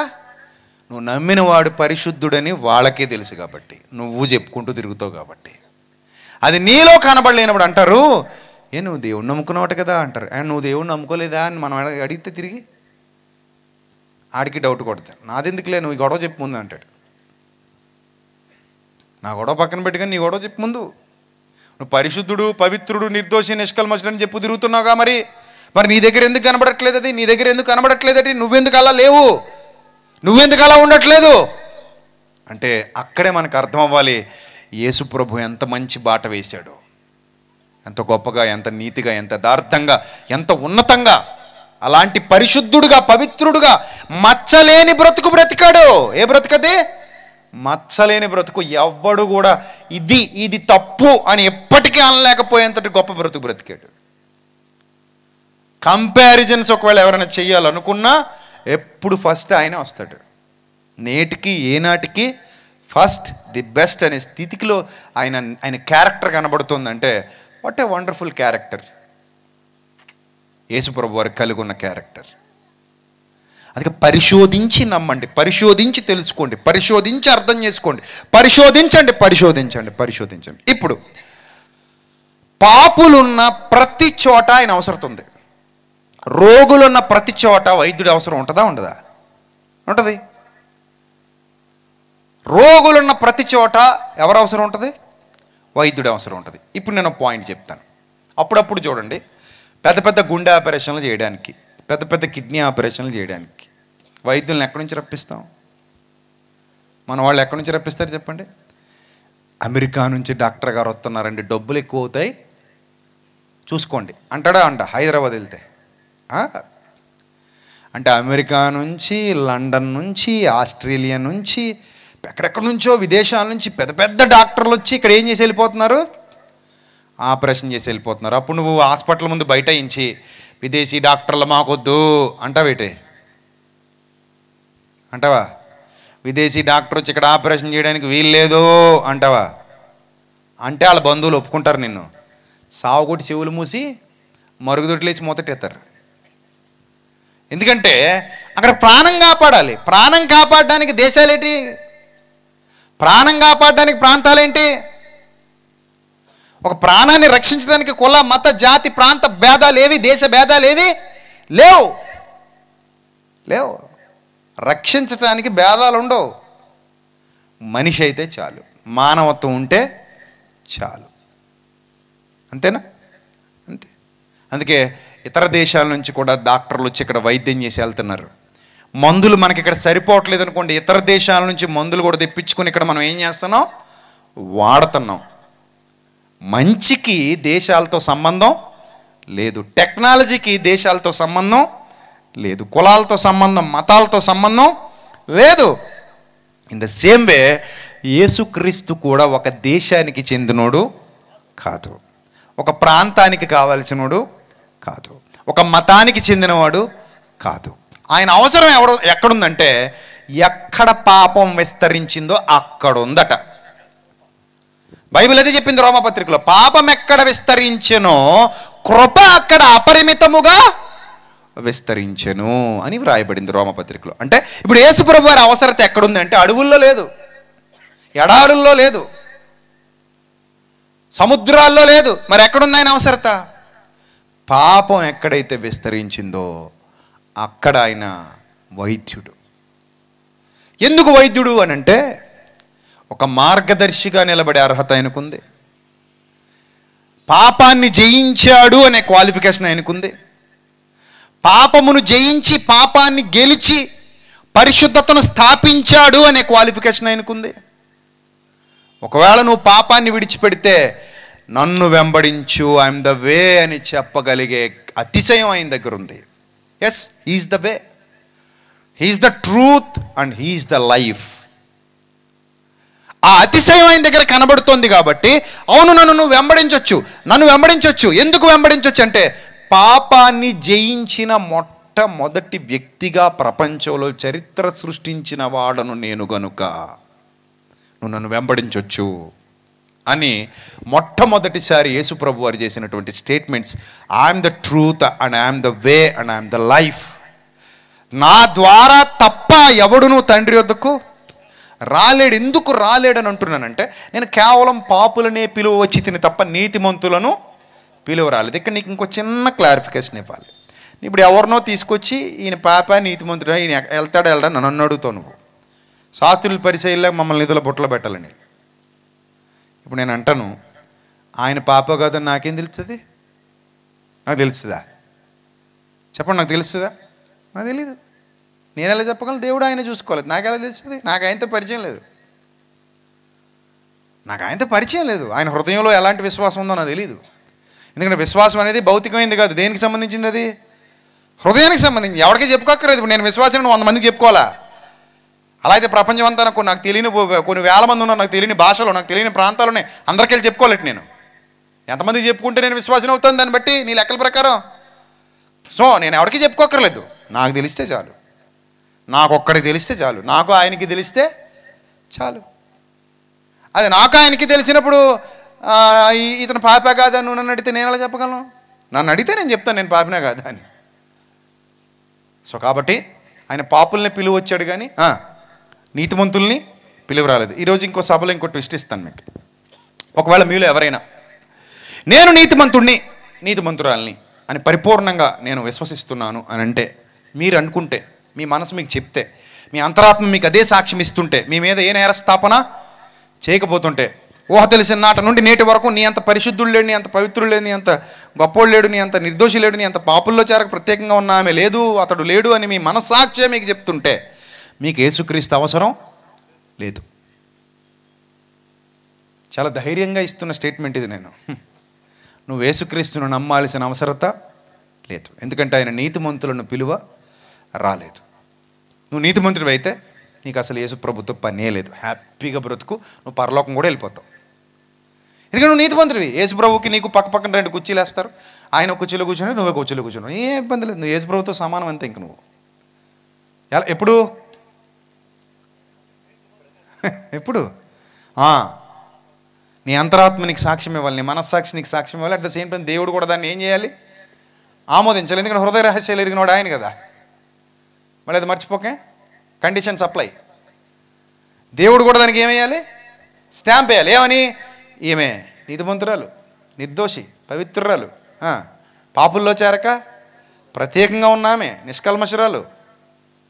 నువ్వు నమ్మిన వాడు పరిశుద్ధుడని వాళ్ళకే తెలుసు కాబట్టి నువ్వు చెప్పుకుంటూ తిరుగుతావు కాబట్టి అది నీలో కనబడలేనప్పుడు అంటారు ఏ నువ్వు దేవుణ్ణి నమ్ముకున్నవాటి కదా అంటారు అండ్ నువ్వు దేవుణ్ణి నమ్ముకోలేదా అని మనం అడిగితే తిరిగి ఆడికి డౌట్ కొడతాను నాదెందుకులే నువ్వు గొడవ చెప్పు ముందు అంటాడు నా గొడవ పక్కన పెట్టుకొని నీ గొడవ చెప్పు ముందు నువ్వు పరిశుద్ధుడు పవిత్రుడు నిర్దోషి నిష్కల్మషుడు అని చెప్పు తిరుగుతున్నావుగా మరి మరి నీ దగ్గర ఎందుకు కనబడట్లేదు అది నీ దగ్గర ఎందుకు కనబడట్లేదటి నువ్వెందుకు అలా లేవు నువ్వెందుకు అలా ఉండట్లేదు అంటే అక్కడే మనకు అర్థం అవ్వాలి యేసు ప్రభు ఎంత మంచి బాట వేశాడో ఎంత గొప్పగా ఎంత నీతిగా ఎంత యథార్థంగా ఎంత ఉన్నతంగా అలాంటి పరిశుద్ధుడుగా పవిత్రుడుగా మచ్చలేని బ్రతుకు బ్రతికాడు ఏ బ్రతుకది మచ్చలేని బ్రతుకు ఎవ్వడు కూడా ఇది ఇది తప్పు అని ఎప్పటికీ అనలేకపోయేంతటి గొప్ప బ్రతుకు బ్రతికాడు కంపారిజన్స్ ఒకవేళ ఎవరైనా చేయాలనుకున్నా ఎప్పుడు ఫస్ట్ ఆయనే వస్తాడు నేటికి ఏనాటికి ఫస్ట్ ది బెస్ట్ అనే స్థితికిలో ఆయన ఆయన క్యారెక్టర్ కనబడుతుందంటే వాట్ ఏ వండర్ఫుల్ క్యారెక్టర్ ప్రభు వారికి కలిగి ఉన్న క్యారెక్టర్ అందుకే పరిశోధించి నమ్మండి పరిశోధించి తెలుసుకోండి పరిశోధించి అర్థం చేసుకోండి పరిశోధించండి పరిశోధించండి పరిశోధించండి ఇప్పుడు పాపులున్న ప్రతి చోట ఆయన అవసరం ఉంది రోగులున్న ప్రతి చోట వైద్యుడి అవసరం ఉంటుందా ఉండదా ఉంటుంది రోగులున్న ప్రతి చోట ఎవరు అవసరం ఉంటుంది వైద్యుడు అవసరం ఉంటుంది ఇప్పుడు నేను పాయింట్ చెప్తాను అప్పుడప్పుడు చూడండి పెద్ద పెద్ద గుండె ఆపరేషన్లు చేయడానికి పెద్ద పెద్ద కిడ్నీ ఆపరేషన్లు చేయడానికి వైద్యులను ఎక్కడి నుంచి రప్పిస్తాం మన వాళ్ళు ఎక్కడి నుంచి రప్పిస్తారు చెప్పండి అమెరికా నుంచి డాక్టర్ గారు వస్తున్నారండి డబ్బులు ఎక్కువ అవుతాయి చూసుకోండి అంటాడా అంట హైదరాబాద్ వెళ్తే అంటే అమెరికా నుంచి లండన్ నుంచి ఆస్ట్రేలియా నుంచి ఎక్కడెక్కడి నుంచో విదేశాల నుంచి పెద్ద పెద్ద డాక్టర్లు వచ్చి ఇక్కడ ఏం చేసి వెళ్ళిపోతున్నారు ఆపరేషన్ చేసి వెళ్ళిపోతున్నారు అప్పుడు నువ్వు హాస్పిటల్ ముందు బయట ఇచ్చి విదేశీ డాక్టర్లు మాకొద్దు అంటావేటి అంటావా విదేశీ డాక్టర్ వచ్చి ఇక్కడ ఆపరేషన్ చేయడానికి వీల్లేదు అంటావా అంటే వాళ్ళ బంధువులు ఒప్పుకుంటారు నిన్ను సావుగొట్టి చెవులు మూసి మరుగుదొడ్లేసి మూతటెత్తారు ఎందుకంటే అక్కడ ప్రాణం కాపాడాలి ప్రాణం కాపాడడానికి దేశాలేటి ప్రాణం కాపాడడానికి ప్రాంతాలేంటి ఒక ప్రాణాన్ని రక్షించడానికి కుల మత జాతి ప్రాంత భేదాలు ఏవి దేశ భేదాలు ఏవి లేవు లేవు రక్షించడానికి భేదాలు ఉండవు మనిషి అయితే చాలు మానవత్వం ఉంటే చాలు అంతేనా అంతే అందుకే ఇతర దేశాల నుంచి కూడా డాక్టర్లు వచ్చి ఇక్కడ వైద్యం చేసి వెళ్తున్నారు మందులు మనకి ఇక్కడ సరిపోవట్లేదు అనుకోండి ఇతర దేశాల నుంచి మందులు కూడా తెప్పించుకొని ఇక్కడ మనం ఏం చేస్తున్నాం వాడుతున్నాం మంచికి దేశాలతో సంబంధం లేదు టెక్నాలజీకి దేశాలతో సంబంధం లేదు కులాలతో సంబంధం మతాలతో సంబంధం లేదు ఇన్ ద సేమ్ వే యేసుక్రీస్తు కూడా ఒక దేశానికి చెందినోడు కాదు ఒక ప్రాంతానికి కావలసినోడు కాదు ఒక మతానికి చెందినవాడు కాదు ఆయన అవసరం ఎవరు ఎక్కడుందంటే ఎక్కడ పాపం విస్తరించిందో అక్కడుందట బైబిల్ అదే చెప్పింది రోమపత్రికలో పాపం ఎక్కడ విస్తరించెనో కృప అక్కడ అపరిమితముగా విస్తరించెను అని వ్రాయబడింది రోమపత్రికలో అంటే ఇప్పుడు యేసుప్రభు వారి అవసరత ఎక్కడుంది అంటే అడవుల్లో లేదు ఎడారుల్లో లేదు సముద్రాల్లో లేదు మరి ఎక్కడుంది ఆయన అవసరత పాపం ఎక్కడైతే విస్తరించిందో అక్కడ ఆయన వైద్యుడు ఎందుకు వైద్యుడు అని అంటే ఒక మార్గదర్శిగా నిలబడే అర్హత ఆయనకుంది పాపాన్ని జయించాడు అనే క్వాలిఫికేషన్ ఆయనకుంది పాపమును జయించి పాపాన్ని గెలిచి పరిశుద్ధతను స్థాపించాడు అనే క్వాలిఫికేషన్ ఆయనకుంది ఒకవేళ నువ్వు పాపాన్ని విడిచిపెడితే నన్ను వెంబడించు ఐఎమ్ ద వే అని చెప్పగలిగే అతిశయం ఆయన దగ్గర ఉంది yes is the way he is the truth and he is the life ఆ అతిశయం ఆయన దగ్గర కనబడుతోంది కాబట్టి అవును నన్ను నువ్వు వెంబడించవచ్చు నన్ను వెంబడించవచ్చు ఎందుకు వెంబడించవచ్చు అంటే పాపాన్ని జయించిన మొట్టమొదటి వ్యక్తిగా ప్రపంచంలో చరిత్ర సృష్టించిన వాడను నేను గనుక నువ్వు నన్ను వెంబడించవచ్చు అని మొట్టమొదటిసారి యేసుప్రభు వారు చేసినటువంటి statements I'm the truth and I'm the way and I'm the life నా ద్వారా తప్ప ఎవడును తండ్రి వద్దకు రాలేడు ఎందుకు రాలేడని అంటున్నానంటే నేను కేవలం పాపులనే పిలువ వచ్చి తిని తప్ప మంతులను పిలువ రాలేదు ఇక్కడ నీకు ఇంకో చిన్న క్లారిఫికేషన్ ఇవ్వాలి ఇప్పుడు ఎవరినో తీసుకొచ్చి ఈయన పాప నీతి నీతిమంతుడు ఈయన వెళ్తాడు వెళ్ళడా నన్ను అడుగుతావు నువ్వు శాస్త్రుల పరిచయలో మమ్మల్ని నిధుల బుట్టలో పెట్టాలని ఇప్పుడు నేను అంటాను ఆయన పాప కాదు నాకేం తెలుస్తుంది నాకు తెలుస్తుందా చెప్పండి నాకు తెలుస్తుందా నాకు తెలీదు నేను ఎలా చెప్పగలను దేవుడు ఆయన చూసుకోలేదు నాకు ఎలా తెలుస్తుంది నాకు ఆయనతో పరిచయం లేదు నాకు ఆయనతో పరిచయం లేదు ఆయన హృదయంలో ఎలాంటి విశ్వాసం ఉందో నాకు తెలియదు ఎందుకంటే విశ్వాసం అనేది భౌతికమైంది కాదు దేనికి సంబంధించింది అది హృదయానికి సంబంధించి ఎవరికి చెప్పుకోక్కర్లేదు ఇప్పుడు నేను విశ్వాసం వంద మందికి చెప్పుకోవాలా అలా అయితే ప్రపంచం అంతా నాకు నాకు తెలియని కొన్ని వేల మంది ఉన్నారు నాకు తెలియని భాషలు నాకు తెలియని ప్రాంతాలు ఉన్నాయి అందరికీ వెళ్ళి చెప్పుకోలేదు నేను ఎంతమంది చెప్పుకుంటే నేను విశ్వాసం అవుతాను దాన్ని బట్టి నీ లెక్కల ప్రకారం సో నేను ఎవరికి చెప్పుకోకర్లేదు నాకు తెలిస్తే చాలు నాకు ఒక్కడికి తెలిస్తే చాలు నాకు ఆయనకి తెలిస్తే చాలు అది నాకు ఆయనకి తెలిసినప్పుడు ఇతను పాపే కాదా నువ్వు నన్ను అడిగితే నేను ఎలా చెప్పగలను నన్ను అడిగితే నేను చెప్తాను నేను పాపినే కాదా అని సో కాబట్టి ఆయన పాపుల్ని పిలువచ్చాడు కానీ నీతిమంతుల్ని పిలువరాలేదు ఈరోజు ఇంకో సభలో ఇంకో ట్విస్ట్ ఇస్తాను మీకు ఒకవేళ మీలో ఎవరైనా నేను నీతిమంతుణ్ణి నీతిమంతురాల్ని అని పరిపూర్ణంగా నేను విశ్వసిస్తున్నాను అని అంటే మీరు అనుకుంటే మీ మనసు మీకు చెప్తే మీ అంతరాత్మ మీకు అదే సాక్ష్యం ఇస్తుంటే మీ మీద ఏ నేర స్థాపన చేయకపోతుంటే ఊహ తెలిసిన నాట నుండి నేటి వరకు నీ అంత పరిశుద్ధుడు లేడు నీ అంత పవిత్రుడు లేడు నీ అంత గొప్పోడు లేడు నీ అంత నిర్దోషి లేడు నీ అంత పాపుల్లో చేరక ప్రత్యేకంగా ఉన్న ఆమె లేదు అతడు లేడు అని మీ మనస్సాక్ష్యం మీకు చెప్తుంటే మీకు ఏసుక్రీస్తు అవసరం లేదు చాలా ధైర్యంగా ఇస్తున్న స్టేట్మెంట్ ఇది నేను నువ్వు ఏసుక్రీస్తును నమ్మాల్సిన అవసరత లేదు ఎందుకంటే ఆయన నీతిమంతులను పిలువ రాలేదు నువ్వు నీతిమంతుడివి అయితే నీకు అసలు ఏసు ప్రభుత్వ పనే లేదు హ్యాపీగా బ్రతుకు నువ్వు పరలోకం కూడా వెళ్ళిపోతావు ఎందుకంటే నువ్వు నీతిమంతుడివి యేసు ప్రభుకి నీకు పక్క పక్కన రెండు కుర్చీలు వేస్తారు ఆయన కుర్చీలు కూర్చుని నువ్వే కుర్చీలు కూర్చున్నావు ఏ ఇబ్బంది లేదు నువ్వు ఏసు ప్రభుత్వం సమానం అంతే ఇంక నువ్వు ఎలా ఎప్పుడు ఎప్పుడు నీ అంతరాత్మనికి సాక్ష్యం ఇవ్వాలి నీ మనస్సాక్షి నీకు సాక్ష్యం ఇవ్వాలి అట్ ద సేమ్ టైం దేవుడు కూడా దాన్ని ఏం చేయాలి ఆమోదించాలి ఎందుకంటే హృదయ రహస్యాలు ఎరిగినోడు ఆయన కదా మళ్ళీ అది మర్చిపోకే కండిషన్ సప్లై దేవుడు కూడా దానికి ఏమేయాలి స్టాంప్ వేయాలి ఏమని ఈమె నీతిమంతురాలు నిర్దోషి పవిత్రురాలు పాపుల్లో చేరక ప్రత్యేకంగా ఉన్నామే నిష్కల్మశురాలు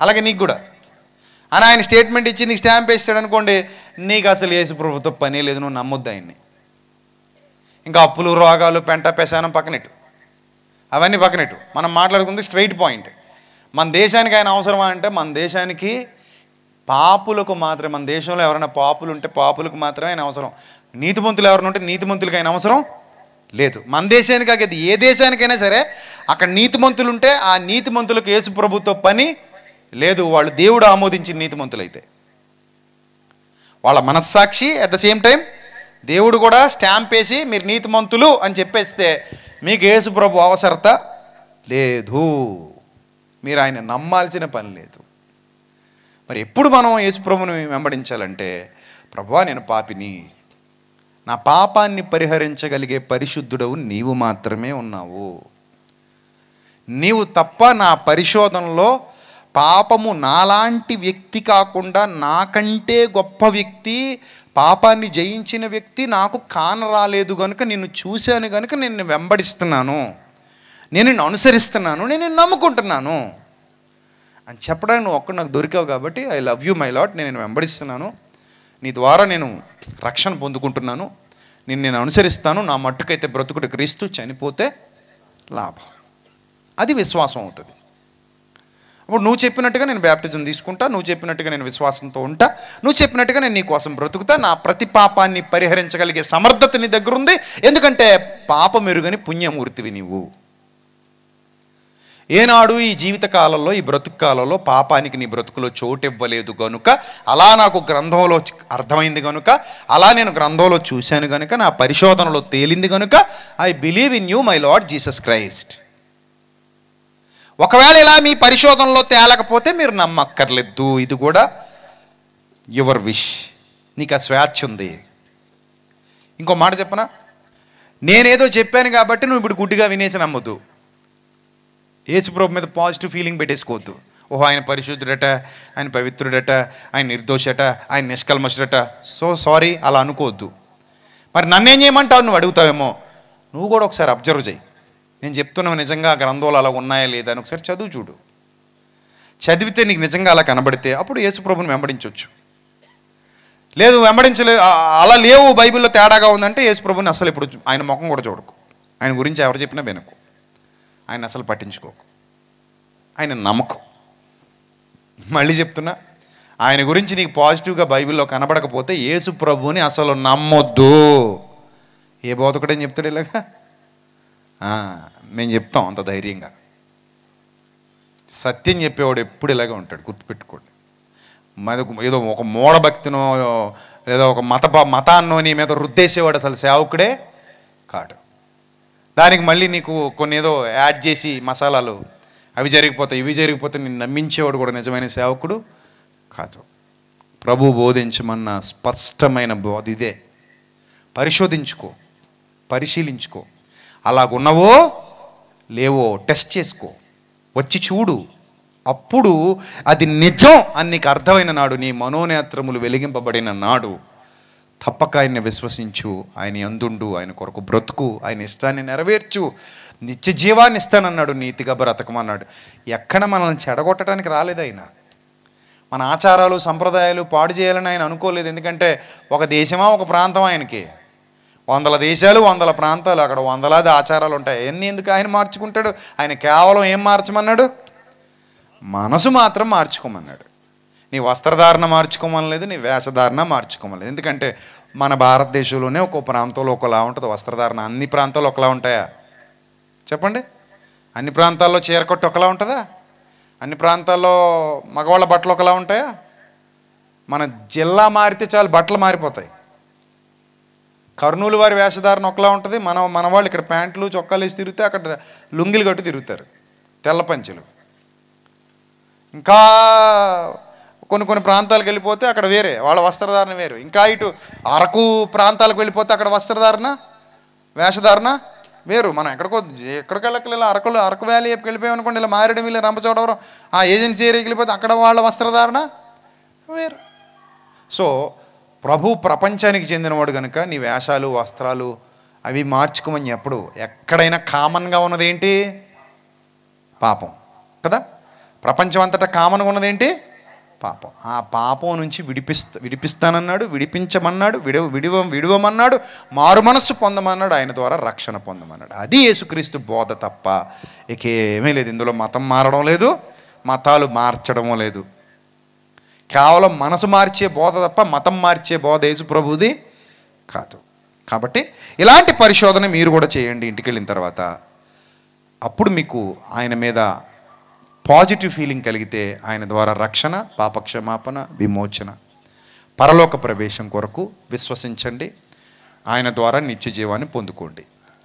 అలాగే నీకు కూడా అని ఆయన స్టేట్మెంట్ ఇచ్చి నీకు స్టాంప్ వేస్తాడు అనుకోండి నీకు అసలు ఏసు ప్రభుత్వ పని లేదు నువ్వు నమ్మొద్దు ఆయన్ని ఇంకా అప్పులు రోగాలు పెంట పెసానం పక్కనెట్టు అవన్నీ పక్కనెట్టు మనం మాట్లాడుకుంది స్ట్రైట్ పాయింట్ మన దేశానికి ఆయన అవసరమా అంటే మన దేశానికి పాపులకు మాత్రమే మన దేశంలో ఎవరైనా పాపులు ఉంటే పాపులకు మాత్రమే ఆయన అవసరం నీతిమంతులు ఎవరైనా ఉంటే నీతిమంతులకు ఆయన అవసరం లేదు మన దేశానికి అది ఏ దేశానికైనా సరే అక్కడ నీతిమంతులు ఉంటే ఆ నీతిమంతులకు యేసు ప్రభుత్వ పని లేదు వాళ్ళు దేవుడు ఆమోదించిన నీతిమంతులైతే వాళ్ళ మనస్సాక్షి అట్ ద సేమ్ టైం దేవుడు కూడా స్టాంప్ వేసి మీరు నీతిమంతులు అని చెప్పేస్తే మీకు యేసు ప్రభు అవసరత లేదు మీరు ఆయన నమ్మాల్సిన పని లేదు మరి ఎప్పుడు మనం యేసుప్రభుని వెంబడించాలంటే ప్రభా నేను పాపిని నా పాపాన్ని పరిహరించగలిగే పరిశుద్ధుడవు నీవు మాత్రమే ఉన్నావు నీవు తప్ప నా పరిశోధనలో పాపము నాలాంటి వ్యక్తి కాకుండా నాకంటే గొప్ప వ్యక్తి పాపాన్ని జయించిన వ్యక్తి నాకు కానరాలేదు కనుక నిన్ను చూశాను కనుక నిన్ను వెంబడిస్తున్నాను నేను నిన్ను అనుసరిస్తున్నాను నేను నిన్ను నమ్ముకుంటున్నాను అని చెప్పడానికి నువ్వు ఒక్కడు నాకు దొరికావు కాబట్టి I love you my lord నేను వెంబడిస్తున్నాను నీ ద్వారా నేను రక్షణ పొందుకుంటున్నాను నేను నేను అనుసరిస్తాను నా మట్టుకైతే బ్రతుకుడు క్రీస్తు చనిపోతే లాభం అది విశ్వాసం అవుతుంది ఇప్పుడు నువ్వు చెప్పినట్టుగా నేను బ్యాప్టిజం తీసుకుంటా నువ్వు చెప్పినట్టుగా నేను విశ్వాసంతో ఉంటా నువ్వు చెప్పినట్టుగా నేను నీ కోసం బ్రతుకుతా నా ప్రతి పాపాన్ని పరిహరించగలిగే సమర్థత నీ దగ్గర ఉంది ఎందుకంటే పాప మెరుగని పుణ్యమూర్తివి నీవు ఏనాడు ఈ జీవిత కాలంలో ఈ బ్రతుకు కాలంలో పాపానికి నీ బ్రతుకులో చోటు ఇవ్వలేదు గనుక అలా నాకు గ్రంథంలో అర్థమైంది గనుక అలా నేను గ్రంథంలో చూశాను గనుక నా పరిశోధనలో తేలింది గనుక I believe in you my lord Jesus Christ ఒకవేళ ఇలా మీ పరిశోధనలో తేలకపోతే మీరు నమ్మక్కర్లేదు ఇది కూడా యువర్ విష్ నీకు ఆ స్వేచ్ఛ ఉంది ఇంకో మాట చెప్పనా నేనేదో చెప్పాను కాబట్టి నువ్వు ఇప్పుడు గుడ్డిగా వినేసి నమ్మద్దు ఏసుప్రభు మీద పాజిటివ్ ఫీలింగ్ పెట్టేసుకోవద్దు ఓహో ఆయన పరిశుద్ధుడట ఆయన పవిత్రుడట ఆయన నిర్దోషట ఆయన నిష్కల్మషుడట సో సారీ అలా అనుకోవద్దు మరి నన్నేం చేయమంటావు నువ్వు అడుగుతావేమో నువ్వు కూడా ఒకసారి అబ్జర్వ్ చేయి నేను చెప్తున్నావు నిజంగా గ్రంథాలు అలా ఉన్నాయా లేదా అని ఒకసారి చదువు చూడు చదివితే నీకు నిజంగా అలా కనబడితే అప్పుడు యేసుప్రభుని వెంబడించవచ్చు లేదు వెంబడించలే అలా లేవు బైబిల్లో తేడాగా ఉందంటే యేసుప్రభుని అసలు ఇప్పుడు ఆయన ముఖం కూడా చూడకు ఆయన గురించి ఎవరు చెప్పినా వెనుకు ఆయన అసలు పట్టించుకోకు ఆయన నమ్మకం మళ్ళీ చెప్తున్నా ఆయన గురించి నీకు పాజిటివ్గా బైబిల్లో కనబడకపోతే యేసు ప్రభుని అసలు నమ్మొద్దు ఏ బోధకుడని చెప్తాడు ఇలాగా మేము చెప్తాం అంత ధైర్యంగా సత్యం చెప్పేవాడు ఎప్పుడు ఇలాగే ఉంటాడు గుర్తుపెట్టుకోండి మరి ఏదో ఒక మూఢభక్తినో లేదా ఒక మత మతాన్నో నీ మీద రుద్దేసేవాడు అసలు సేవకుడే కాడు దానికి మళ్ళీ నీకు కొన్ని ఏదో యాడ్ చేసి మసాలాలు అవి జరిగిపోతాయి ఇవి జరిగిపోతే నేను నమ్మించేవాడు కూడా నిజమైన సేవకుడు కాదు ప్రభు బోధించమన్న స్పష్టమైన బోధిదే పరిశోధించుకో పరిశీలించుకో అలాగున్నావో లేవో టెస్ట్ చేసుకో వచ్చి చూడు అప్పుడు అది నిజం అని నీకు అర్థమైన నాడు నీ మనోనేత్రములు వెలిగింపబడిన నాడు తప్పక ఆయన్ని విశ్వసించు ఆయన ఎందుండు ఆయన కొరకు బ్రతుకు ఆయన ఇష్టాన్ని నెరవేర్చు నిత్య జీవాన్ని ఇస్తానన్నాడు నీతిగా బ్రతకమన్నాడు ఎక్కడ మనల్ని చెడగొట్టడానికి రాలేదు ఆయన మన ఆచారాలు సంప్రదాయాలు పాడు చేయాలని ఆయన అనుకోలేదు ఎందుకంటే ఒక దేశమా ఒక ప్రాంతం ఆయనకి వందల దేశాలు వందల ప్రాంతాలు అక్కడ వందలాది ఆచారాలు ఉంటాయి అవన్నీ ఎందుకు ఆయన మార్చుకుంటాడు ఆయన కేవలం ఏం మార్చమన్నాడు మనసు మాత్రం మార్చుకోమన్నాడు నీ వస్త్రధారణ మార్చుకోమనలేదు నీ వేషధారణ మార్చుకోమలేదు ఎందుకంటే మన భారతదేశంలోనే ఒక్కో ప్రాంతంలో ఒకలా ఉంటుంది వస్త్రధారణ అన్ని ప్రాంతాలు ఒకలా ఉంటాయా చెప్పండి అన్ని ప్రాంతాల్లో చీరకొట్టు ఒకలా ఉంటుందా అన్ని ప్రాంతాల్లో మగవాళ్ళ బట్టలు ఒకలా ఉంటాయా మన జిల్లా మారితే చాలు బట్టలు మారిపోతాయి కర్నూలు వారి వేషధారణ ఒకలా ఉంటుంది మనం మన వాళ్ళు ఇక్కడ ప్యాంట్లు చొక్కాలు వేసి తిరిగితే అక్కడ లుంగిలు కట్టు తిరుగుతారు తెల్ల పంచెలు ఇంకా కొన్ని కొన్ని ప్రాంతాలకు వెళ్ళిపోతే అక్కడ వేరే వాళ్ళ వస్త్రధారణ వేరు ఇంకా ఇటు అరకు ప్రాంతాలకు వెళ్ళిపోతే అక్కడ వస్త్రధారణ వేషధారణ వేరు మనం ఎక్కడికో ఎక్కడికి వెళ్ళకలే అరకులు అరకు వ్యాలీ వెళ్ళిపోయామనుకోండి ఇలా మారేడు వీళ్ళు రంపచోడవరం ఆ ఏజెన్సీ ఏరియాకి వెళ్ళిపోతే అక్కడ వాళ్ళ వస్త్రధారణ వేరు సో ప్రభు ప్రపంచానికి చెందినవాడు కనుక నీ వేషాలు వస్త్రాలు అవి మార్చుకోమని ఎప్పుడు ఎక్కడైనా కామన్గా ఉన్నదేంటి పాపం కదా ప్రపంచం అంతటా కామన్గా ఉన్నదేంటి పాపం ఆ పాపం నుంచి విడిపిస్తా విడిపిస్తానన్నాడు విడిపించమన్నాడు విడవ విడివ విడివమన్నాడు మారు మనస్సు పొందమన్నాడు ఆయన ద్వారా రక్షణ పొందమన్నాడు అది యేసుక్రీస్తు బోధ తప్ప ఇకేమీ లేదు ఇందులో మతం మారడం లేదు మతాలు మార్చడం లేదు కేవలం మనసు మార్చే బోధ తప్ప మతం మార్చే బోధ యేసు ప్రభుది కాదు కాబట్టి ఇలాంటి పరిశోధన మీరు కూడా చేయండి ఇంటికి వెళ్ళిన తర్వాత అప్పుడు మీకు ఆయన మీద పాజిటివ్ ఫీలింగ్ కలిగితే ఆయన ద్వారా రక్షణ పాపక్షమాపణ విమోచన పరలోక ప్రవేశం కొరకు విశ్వసించండి ఆయన ద్వారా నిత్య జీవాన్ని పొందుకోండి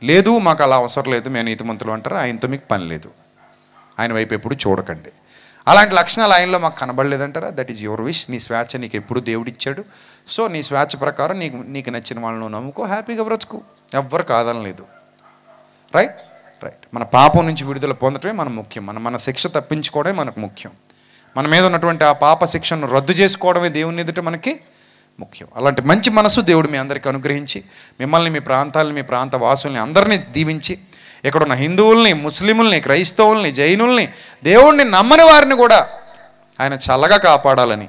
లేదు మాకు అలా అవసరం లేదు మేము నీతిమంతులు అంటారు ఆయనతో మీకు పని లేదు ఆయన వైపు ఎప్పుడు చూడకండి అలాంటి లక్షణాలు ఆయనలో మాకు కనబడలేదంటారా దట్ ఈజ్ యువర్ విష్ నీ స్వేచ్ఛ నీకు ఎప్పుడు దేవుడిచ్చాడు సో నీ స్వేచ్ఛ ప్రకారం నీకు నీకు నచ్చిన వాళ్ళను నమ్ముకో హ్యాపీగా బ్రతుకు ఎవ్వరు కాదనలేదు రైట్ రైట్ మన పాపం నుంచి విడుదల పొందటమే మన ముఖ్యం మన మన శిక్ష తప్పించుకోవడమే మనకు ముఖ్యం మన మీద ఉన్నటువంటి ఆ పాప శిక్షను రద్దు చేసుకోవడమే దేవుని ఎదుట మనకి ముఖ్యం అలాంటి మంచి మనసు దేవుడు మీ అందరికీ అనుగ్రహించి మిమ్మల్ని మీ ప్రాంతాలని మీ ప్రాంత వాసుల్ని అందరినీ దీవించి ఇక్కడున్న హిందువుల్ని ముస్లిముల్ని క్రైస్తవుల్ని జైనుల్ని దేవుణ్ణి నమ్మని వారిని కూడా ఆయన చల్లగా కాపాడాలని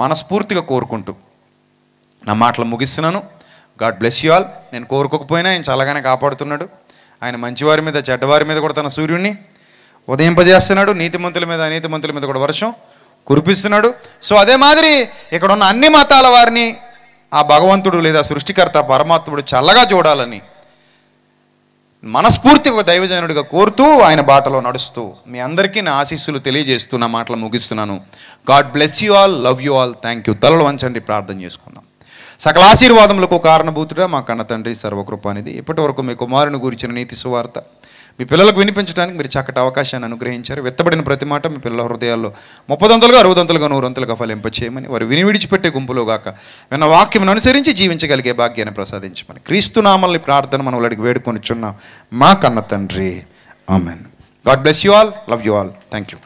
మనస్ఫూర్తిగా కోరుకుంటూ నా మాటలు ముగిస్తున్నాను గాడ్ బ్లెస్ యు ఆల్ నేను కోరుకోకపోయినా ఆయన చల్లగానే కాపాడుతున్నాడు ఆయన మంచివారి మీద చెడ్డవారి మీద కూడా తన సూర్యుడిని ఉదయింపజేస్తున్నాడు నీతిమంతుల మీద అనీతిమంతుల మీద కూడా వర్షం కురిపిస్తున్నాడు సో అదే మాదిరి ఇక్కడ ఉన్న అన్ని మతాల వారిని ఆ భగవంతుడు లేదా సృష్టికర్త పరమాత్ముడు చల్లగా చూడాలని మనస్ఫూర్తిగా ఒక దైవజనుడిగా కోరుతూ ఆయన బాటలో నడుస్తూ మీ అందరికీ నా ఆశీస్సులు తెలియజేస్తూ నా మాటలు ముగిస్తున్నాను God bless you all love you all thank you తలలు వంచండి ప్రార్థన చేసుకుందాం సకల ఆశీర్వాదములకు కారణభూతుడా మా కన్న తండ్రి సర్వకృపానిది అనేది ఇప్పటి వరకు మీ కుమారుని గురించిన నీతి సువార్త మీ పిల్లలకు వినిపించడానికి మీరు చక్కటి అవకాశాన్ని అనుగ్రహించారు వెత్తబడిన ప్రతి మాట మీ పిల్లల హృదయాల్లో ముప్పదంతలుగా అరవదంతలుగా నూరంతలుగా ఫలింపచేయమని వారు విని విడిచిపెట్టే గుంపులో గాక విన్న వాక్యం అనుసరించి జీవించగలిగే భాగ్యాన్ని ప్రసాదించమని క్రీస్తునామల్ని ప్రార్థన మనం వాడికి చున్నాం మా కన్న తండ్రి amen God bless you all love you all thank you